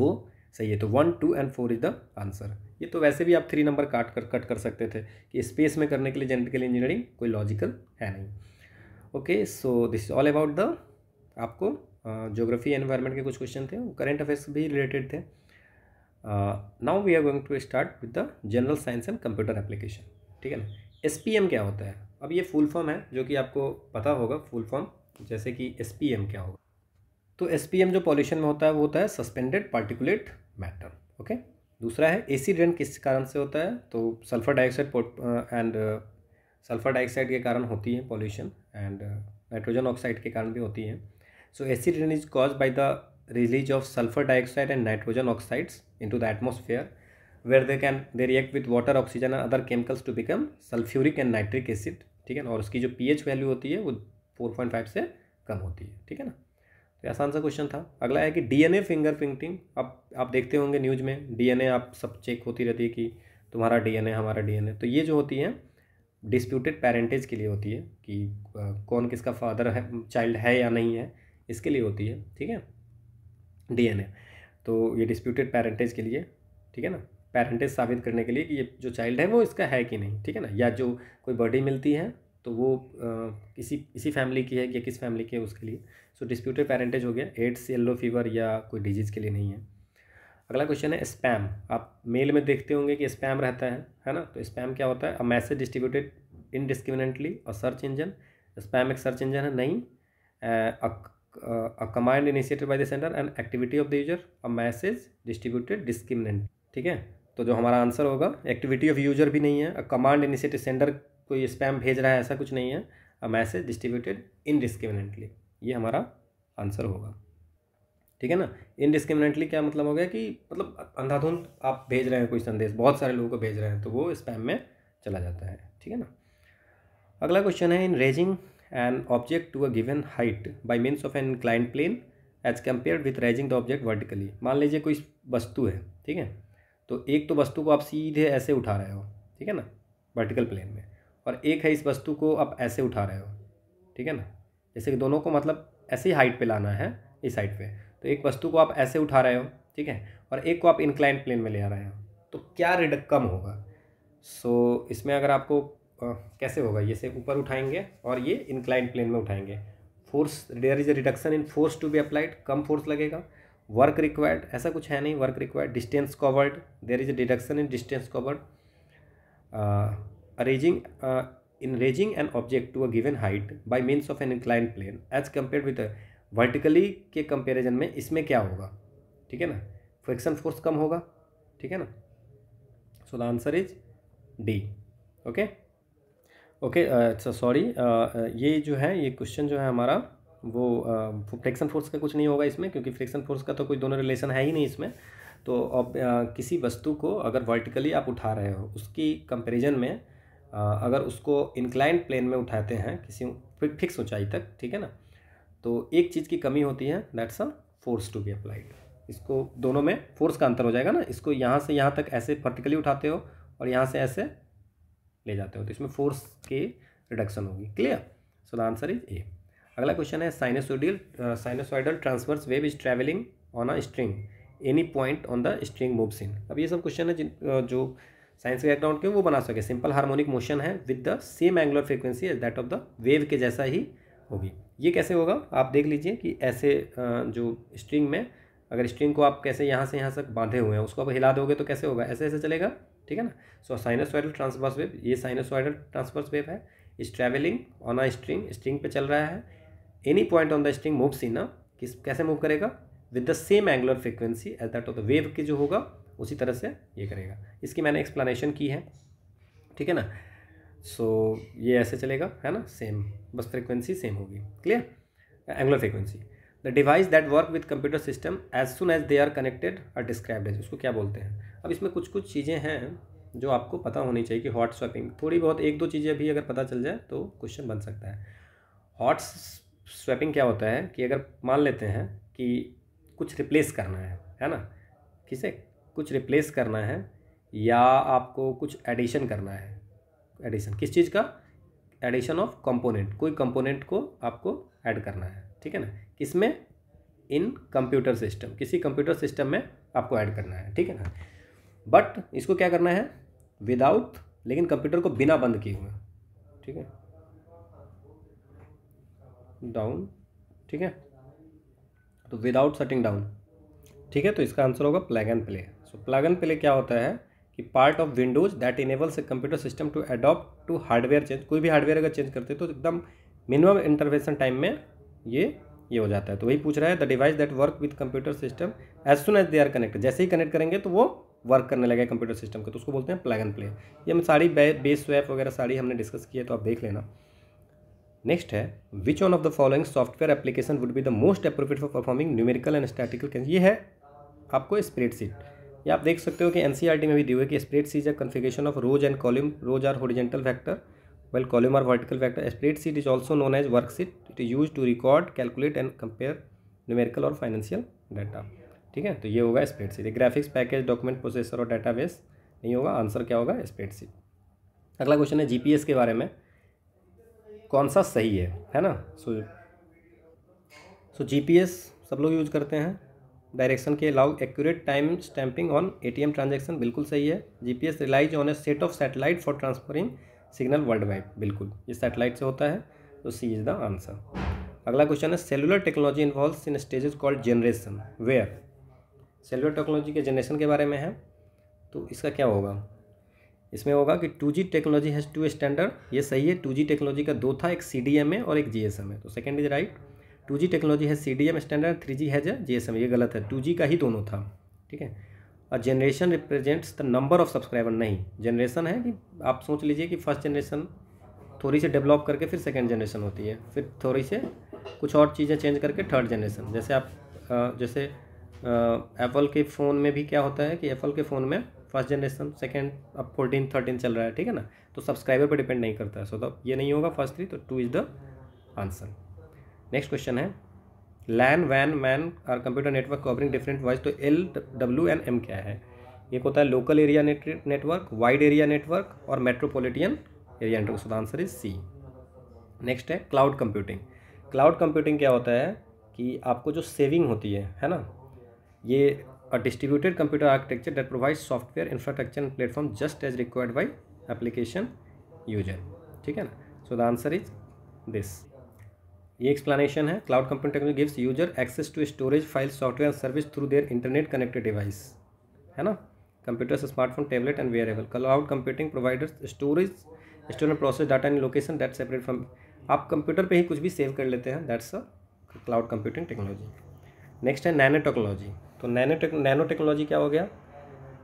वो सही है तो one two and four is the answer ये तो वैसे भी आप थ्री नंबर काट कर कट कर सकते थे कि स्पेस में करने के लिए जेनेटिकल इंजीनियरिंग कोई लॉजिकल है नहीं okay so this is all about the आपको जोग्राफी एनवायरनमेंट के कुछ क्वेश्चन थे करेंट अफेयर्स भी रिलेटेड थे now we are going to start with the general science and computer application ठीक है ना एस क्या होता है अब ये फुल फॉर्म है जो कि आपको पता होगा फुल फॉर्म जैसे कि एस क्या होगा तो एस जो पॉल्यूशन में होता है वो होता है सस्पेंडेड पार्टिकुलेट मैटर ओके दूसरा है एसी ड्रेन किस कारण से होता है तो sulphur dioxide and sulphur dioxide के कारण होती है पॉल्यूशन एंड नाइट्रोजन ऑक्साइड के कारण भी होती है so acid rain is cause by the release of sulphur dioxide and nitrogen oxides to the atmosphere where they can they react with water oxygen and other chemicals to become sulfuric and nitric acid ठीक है ना और उसकी जो P H value होती है वो four point five से कम होती है ठीक है ना तो आसान सा क्वेश्चन था अगला है कि D N A finger printing अब आप देखते होंगे न्यूज़ में डी एन ए आप सब चेक होती रहती है कि तुम्हारा डी एन ए हमारा डी एन ए तो ये जो होती है डिस्प्यूटेड पेरेंटेज के लिए होती है कि कौन किसका फादर है चाइल्ड है या नहीं है इसके लिए होती है ठीक है डी एन ए तो ये डिस्प्यूटेड पेरेंटेज के लिए ठीक है ना पेरेंटेज साबित करने के लिए कि ये जो चाइल्ड है वो इसका है कि नहीं ठीक है ना या जो कोई बॉडी मिलती है तो वो आ, किसी इसी फैमिली की है या किस फैमिली की है उसके लिए सो डिस्प्यूटेड पेरेंटेज हो गया एड्स येल्लो फीवर या कोई डिजीज़ के लिए नहीं है अगला क्वेश्चन है स्पैम आप मेल में देखते होंगे कि स्पैम रहता है है ना तो स्पैम क्या होता है अ मैसेज डिस्ट्रीब्यूटेड इनडिस्क्रिमिनेटली और सर्च इंजन स्पैम एक सर्च इंजन है नहीं a command initiated by the sender and activity of the user a message distributed discriminant ठीक है तो जो हमारा आंसर होगा एक्टिविटी ऑफ यूजर भी नहीं है कमांड इनिशिएटिव सेंडर को ये स्पैम भेज रहा है ऐसा कुछ नहीं है अ मैसेज डिस्ट्रीब्यूटेड इनडिस्क्रिमिनेटली ये हमारा आंसर होगा ठीक है ना इनडिस्क्रिमिनेटली क्या मतलब हो गया कि मतलब अंधाधुंध आप भेज रहे हैं कोई संदेश बहुत सारे लोगों को भेज रहे हैं तो वो स्पैम में चला जाता है ठीक है ना अगला क्वेश्चन है in raising an object to a given height by means of an inclined plane as compare with raising the object vertically मान लीजिए कोई वस्तु है ठीक है तो एक तो वस्तु को आप सीधे ऐसे उठा रहे हो ठीक है ना वर्टिकल प्लेन में और एक है इस वस्तु को आप ऐसे उठा रहे हो ठीक है ना जैसे कि दोनों को मतलब ऐसे ही हाइट पे लाना है इस हाइट पे तो एक वस्तु को आप ऐसे उठा रहे हो ठीक है और एक को आप इनक्लाइन प्लेन में ले आ रहे हो तो क्या रिडक कम होगा सो so, इसमें अगर आपको आ, कैसे होगा ये से ऊपर उठाएंगे और ये इनक्लाइन प्लेन में उठाएंगे force there is a reduction in force to be applied कम फोर्स लगेगा वर्क रिक्वायर्ड ऐसा कुछ है नहीं work required distance covered there is a deduction in distance covered a raising in raising an object to a given height by means of an incline plane as compare with vertically के comparison में इसमें क्या होगा ठीक है ना friction force कम होगा ठीक है ना so the answer is D okay okay sorry ये जो है ये क्वेश्चन जो है हमारा वो फ्रिक्शन फोर्स का कुछ नहीं होगा इसमें क्योंकि फ्रिक्शन फोर्स का तो कोई दोनों रिलेशन है ही नहीं इसमें तो अब किसी वस्तु को अगर वर्टिकली आप उठा रहे हो उसकी कंपेरिजन में आ, अगर उसको इंक्लाइन प्लेन में उठाते हैं किसी फिक्स ऊंचाई तक ठीक है ना तो एक चीज़ की कमी होती है that's a force to be applied इसको दोनों में फोर्स का अंतर हो जाएगा ना इसको यहाँ से यहाँ तक ऐसे वर्टिकली उठाते हो और यहाँ से ऐसे ले जाते हो तो इसमें फोर्स के रिडक्शन होगी clear so the answer is A अगला क्वेश्चन है sinusoidal sinusoidal transverse wave is travelling on a string any point on the string moves in अब ये सब क्वेश्चन है जिन uh, जो साइंस के बैकग्राउंड के वो बना सके सिंपल हार्मोनिक मोशन है with the same angular frequency as that of the wave के जैसा ही होगी ये कैसे होगा आप देख लीजिए कि ऐसे uh, जो स्ट्रिंग में अगर स्ट्रिंग को आप कैसे यहाँ से यहाँ तक बांधे हुए हैं उसको आप हिला दोगे तो कैसे होगा ऐसे ऐसे चलेगा ठीक है ना सो साइनसोइडल ट्रांसवर्स वेव ये साइनसोइडल ट्रांसवर्स वेव है is travelling on a string string पे चल रहा है any point on the string सी ना किस कैसे मूव करेगा with the same angular frequency as that of the wave के जो होगा उसी तरह से ये करेगा इसकी मैंने एक्सप्लानशन की है ठीक है ना सो so, ये ऐसे चलेगा है ना सेम बस फ्रिक्वेंसी सेम होगी clear angular frequency the device that work with computer system as soon as they are connected are described as उसको क्या बोलते हैं अब इसमें कुछ कुछ चीज़ें हैं जो आपको पता होनी चाहिए कि हॉट स्वैपिंग थोड़ी बहुत एक दो चीज़ें भी अगर पता चल जाए तो क्वेश्चन बन सकता है हॉट्स स्वैपिंग क्या होता है कि अगर मान लेते हैं कि कुछ रिप्लेस करना है है ना किसे कुछ रिप्लेस करना है या आपको कुछ एडिशन करना है एडिशन किस चीज़ का एडिशन ऑफ कंपोनेंट कोई कंपोनेंट को आपको ऐड करना है ठीक है ना किसमें इन कंप्यूटर सिस्टम किसी कंप्यूटर सिस्टम में आपको ऐड करना है ठीक है ना बट इसको क्या करना है विदाउट लेकिन कंप्यूटर को बिना बंद किए हुए ठीक है डाउन ठीक है तो विदाउट सटिंग डाउन ठीक है तो इसका आंसर होगा plug and play so plug and play क्या होता है कि part of Windows that enables a computer system to adopt to hardware change कोई भी हार्डवेयर अगर चेंज करते तो एकदम मिनिमम इंटरवेंशन टाइम में ये ये हो जाता है तो वही पूछ रहा है the device that work with computer system as soon as they are connected जैसे ही कनेक्ट करेंगे तो वो वर्क करने लगे कंप्यूटर सिस्टम का तो उसको बोलते हैं प्लग एंड प्ले ये हम सारी बेस स्वैप वगैरह सारी हमने डिस्कस किया तो आप देख लेना नेक्स्ट है which one of the following software application would be the most appropriate for performing numerical and statistical ये है आपको स्प्रेडशीट ये आप देख सकते हो कि एन e में भी दी हुई कि स्प्रेड सीट या configuration of rows and column rows are horizontal factor well column are vertical factor spreadsheet is also known as worksheet it is use to record calculate and compare numerical और financial data ठीक है तो ये होगा spreadsheet graphics package document processor और data नहीं होगा answer क्या होगा सीट अगला क्वेश्चन है जीपीएस के बारे में कौन सा सही है है ना सो सो जीपीएस सब लोग यूज करते हैं डायरेक्शन के allow accurate time stamping on ATM transaction बिल्कुल सही है GPS relies on a set of satellite for transferring signal world wide बिल्कुल ये सैटेलाइट से होता है तो सी इज़ द आंसर अगला क्वेश्चन है cellular technology involve in stages called generation where cellular technology के जनरेशन के बारे में है तो इसका क्या होगा इसमें होगा कि two G technology has two standard ये सही है टू जी टेक्नोलॉजी का दो था एक सी डी एम ए और एक जी एस एम ए तो second is right two G technology है C D M standard three G has G S M ये गलत है टू जी का ही दोनों था ठीक है और generation represents the number of subscriber नहीं जनरेशन है कि आप सोच लीजिए कि फर्स्ट जनरेशन थोड़ी सी डेवलप करके फिर सेकेंड जनरेशन होती है फिर थोड़ी से कुछ और चीज़ें चेंज करके थर्ड जनरेशन जैसे आप जैसे एप्पल के फ़ोन में भी क्या होता है कि एप्पल के फ़ोन में फर्स्ट जनरेशन सेकंड अब फोर्टीन थर्टीन चल रहा है ठीक है ना तो सब्सक्राइबर पर डिपेंड नहीं करता है सो तो ये नहीं होगा फर्स्ट थ्री तो two is the answer next question है लैन वैन MAN are computer network covering different voice तो एल डब्ल्यू एन एम क्या है एक होता है local area network wide area network और मेट्रोपोलिटियन एरिया नेटवर्क उसका आंसर इज सी नेक्स्ट है क्लाउड कंप्यूटिंग क्लाउड कंप्यूटिंग क्या होता है कि आपको जो सेविंग होती है है ना ये a distributed computer architecture that provides software infrastructure and platform just as required by application user ठीक है ना so the answer is this ये एक्सप्लेनेशन है cloud computing technology gives user access to storage file software and service through their internet connected device है ना computers smartphone tablet and wearable cloud computing providers storage storage process data and location that separate from आप computer पे ही कुछ भी save कर लेते हैं that's a cloud computing technology next है नैनो टेक्नोलॉजी तो नैनो टेक नैनो टेक्नोलॉजी क्या हो गया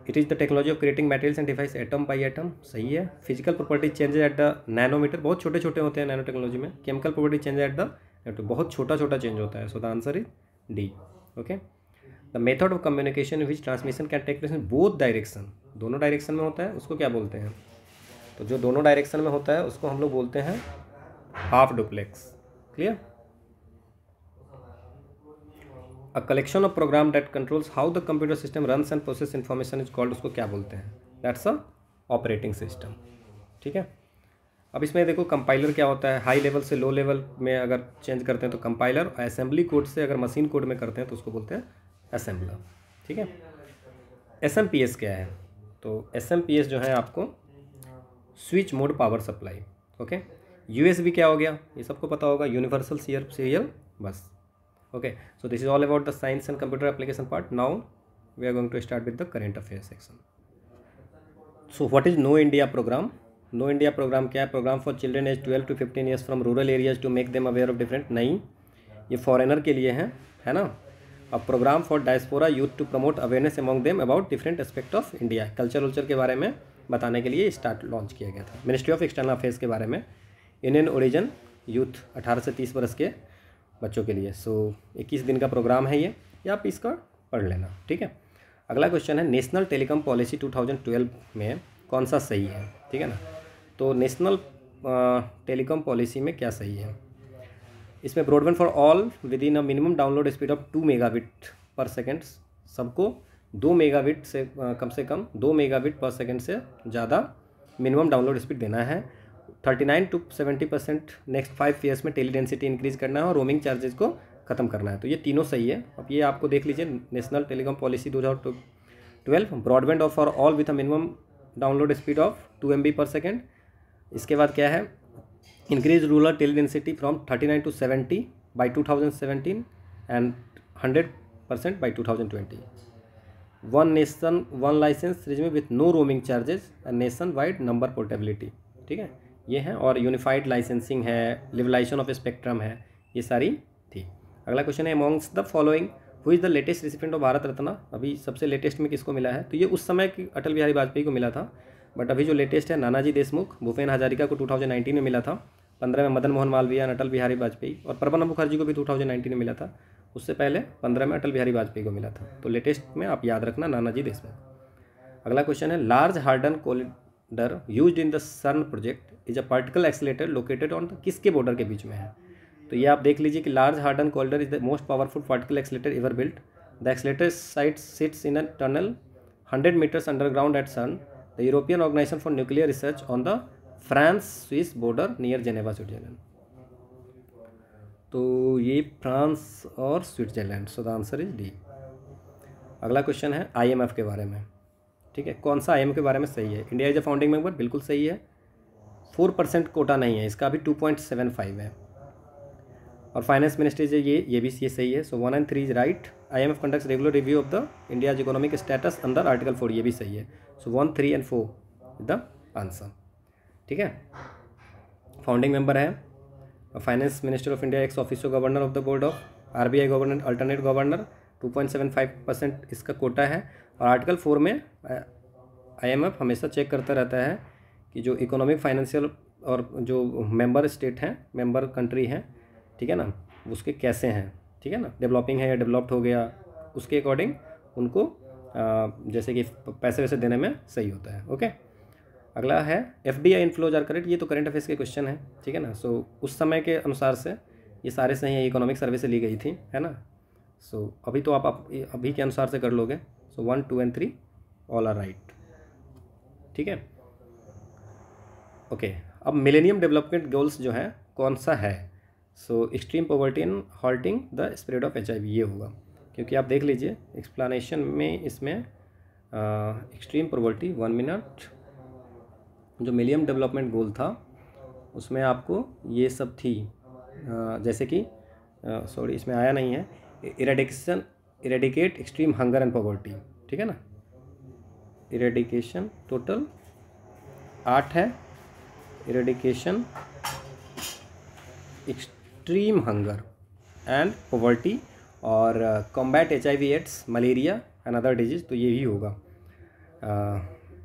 it is the technology of creating materials and device atom by atom सही है physical property changes at the nanometer बहुत छोटे छोटे होते हैं नैनो टेक्नोलॉजी में chemical property change at the atom बहुत छोटा छोटा चेंज होता है so the answer is D okay the method of communication which transmission can take place in both direction दोनों डायरेक्शन में होता है उसको क्या बोलते हैं तो जो दोनों डायरेक्शन में होता है उसको हम लोग बोलते हैं half duplex clear a collection of program that controls how the computer system runs and process information is called उसको क्या बोलते हैं दैट्स अ ऑपरेटिंग सिस्टम ठीक है अब इसमें देखो कंपाइलर क्या होता है हाई लेवल से लो लेवल में अगर चेंज करते हैं तो कंपाइलर असेंबली कोड से अगर मशीन कोड में करते हैं तो उसको बोलते हैं असेंबलर ठीक है एस क्या है तो एस जो है आपको switch mode power supply okay USB क्या हो गया ये सबको पता होगा यूनिवर्सल सीयर serial bus okay so this is all about the science and computer application part now we are going to start with the current affair section so what is know India programme know India programme क्या है programme for children age twelve to fifteen years from rural areas to make them aware of different नहीं ये foreigner के लिए है है ना अब programme for diaspora youth to promote awareness among them about different aspect of India culture वल्चर के बारे में बताने के लिए स्टार्ट लॉन्च किया गया था मिनिस्ट्री ऑफ एक्सटर्नल अफेयर्स के बारे में इंडियन ओरिजन यूथ अठारह से तीस वर्ष के बच्चों के लिए सो इक्कीस दिन का प्रोग्राम है ये या आप इसका पढ़ लेना ठीक है अगला क्वेश्चन है नेशनल टेलीकॉम पॉलिसी 2012 में कौन सा सही है ठीक है ना तो नेशनल टेलीकॉम पॉलिसी में क्या सही है इसमें broadband for all within a minimum download speed of two megabit per second सबको दो मेगाबिट से कम से कम दो मेगाबिट पर सेकेंड से ज़्यादा मिनिमम डाउनलोड स्पीड देना है thirty nine to seventy percent next five years में टेली डेंसिटी इंक्रीज करना है और रोमिंग चार्जेस को ख़त्म करना है तो ये तीनों सही है अब ये आपको देख लीजिए नेशनल टेलीकॉम पॉलिसी दो हज़ार twelve broadband of for all with a minimum download speed of two M B per second इसके बाद क्या है increase rural teledensity from thirty nine to seventy by two thousand seventeen and hundred percent by two thousand twenty one nation one licence resume with no roaming charges and nationwide number portability ठीक है ये हैं और unified licensing है liberalisation of spectrum है ये सारी थी अगला क्वेश्चन है amongst the following who is the latest recipient of Bharat Ratna अभी सबसे लेटेस्ट में किसको मिला है तो ये उस समय की अटल बिहारी वाजपेयी को मिला था बट अभी जो लेटेस्ट है नानाजी देशमुख भूपेन हजारिका को टू में मिला था पंद्रह में मदन मोहन मालवीय अटल बिहारी वाजपेयी और प्रबन मुखर्जी को भी 2019 में मिला था उससे पहले पंद्रह में अटल बिहारी वाजपेयी को मिला था तो लेटेस्ट में आप याद रखना नानाजी देशमुख अगला क्वेश्चन है लार्ज हार्डन collider use in the CERN project is a particle accelerator located on किसके बॉर्डर के बीच में है तो ये आप देख लीजिए कि लार्ज हार्डन collider is the most powerful particle accelerator ever built the accelerator site sits in a tunnel hundred metres underground at CERN the European Organisation for Nuclear Research on the France Swiss border near Geneva Switzerland तो ये France और Switzerland so the answer is D अगला question है I के बारे में ठीक है कौन सा आई के बारे में सही है India is a founding member बिल्कुल सही है फोर परसेंट कोटा नहीं है इसका भी टू पॉइंट सेवन फाइव है और फाइनेंस मिनिस्ट्री जो ये ये भी ये सही है so one and three is right I M F conduct regular review of the India's economic status under article four ये भी सही है so one three and four the answer ठीक है फाउंडिंग मेंबर है finance minister of India ex officio governor of the board of R B I governor alternate governor two point seven five percent इसका quota है और article four में IMF हमेशा check करता रहता है कि जो इकोनॉमिक फाइनेंशियल और जो मेंबर स्टेट हैं मेंबर कंट्री हैं ठीक है ना उसके कैसे हैं ठीक है ना डेवलपिंग है या डेवलप्ड हो गया उसके अकॉर्डिंग उनको जैसे कि पैसे वैसे देने में सही होता है ओके अगला है F D I inflows are current ये तो करेंट अफेयर्स के क्वेश्चन है ठीक है ना सो उस समय के अनुसार से ये सारे सही इकोनॉमिक सर्वे से ली गई थी है ना सो अभी तो आप अभी के अनुसार से कर लोगे so one two and three all are right ठीक है ओके अब मिलेनियम डेवलपमेंट गोल्स जो है कौन सा है so extreme poverty in halting the spread of H ये होगा क्योंकि आप देख लीजिए एक्सप्लानेशन में इसमें एक्सट्रीम पॉवर्टी वन मिनट जो मिलियम डेवलपमेंट गोल था उसमें आपको ये सब थी आ, जैसे कि सॉरी इसमें आया नहीं है eradication eradicate extreme hunger and poverty ठीक है ना इरेडिकेशन टोटल आठ है eradication extreme hunger and poverty और combat H I V AIDS malaria and other disease तो ये ही होगा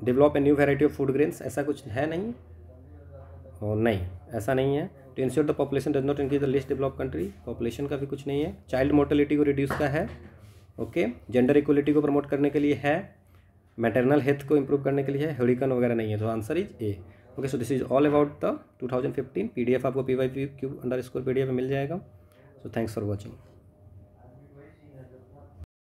develop a new variety of food grains ऐसा कुछ है नहीं और नहीं ऐसा नहीं है to ensure the population does not increase the least develop country population का भी कुछ नहीं है चाइल्ड मोर्टेलिटी को रिड्यूस का है ओके जेंडर इक्वलिटी को प्रमोट करने के लिए है मैटरनल हेल्थ को इम्प्रूव करने के लिए है हेडिकन वगैरह नहीं है तो answer is A okay so this is all about the two D F आपको P Y P Q underscore P मिल जाएगा सो थैंक्स फॉर वॉचिंग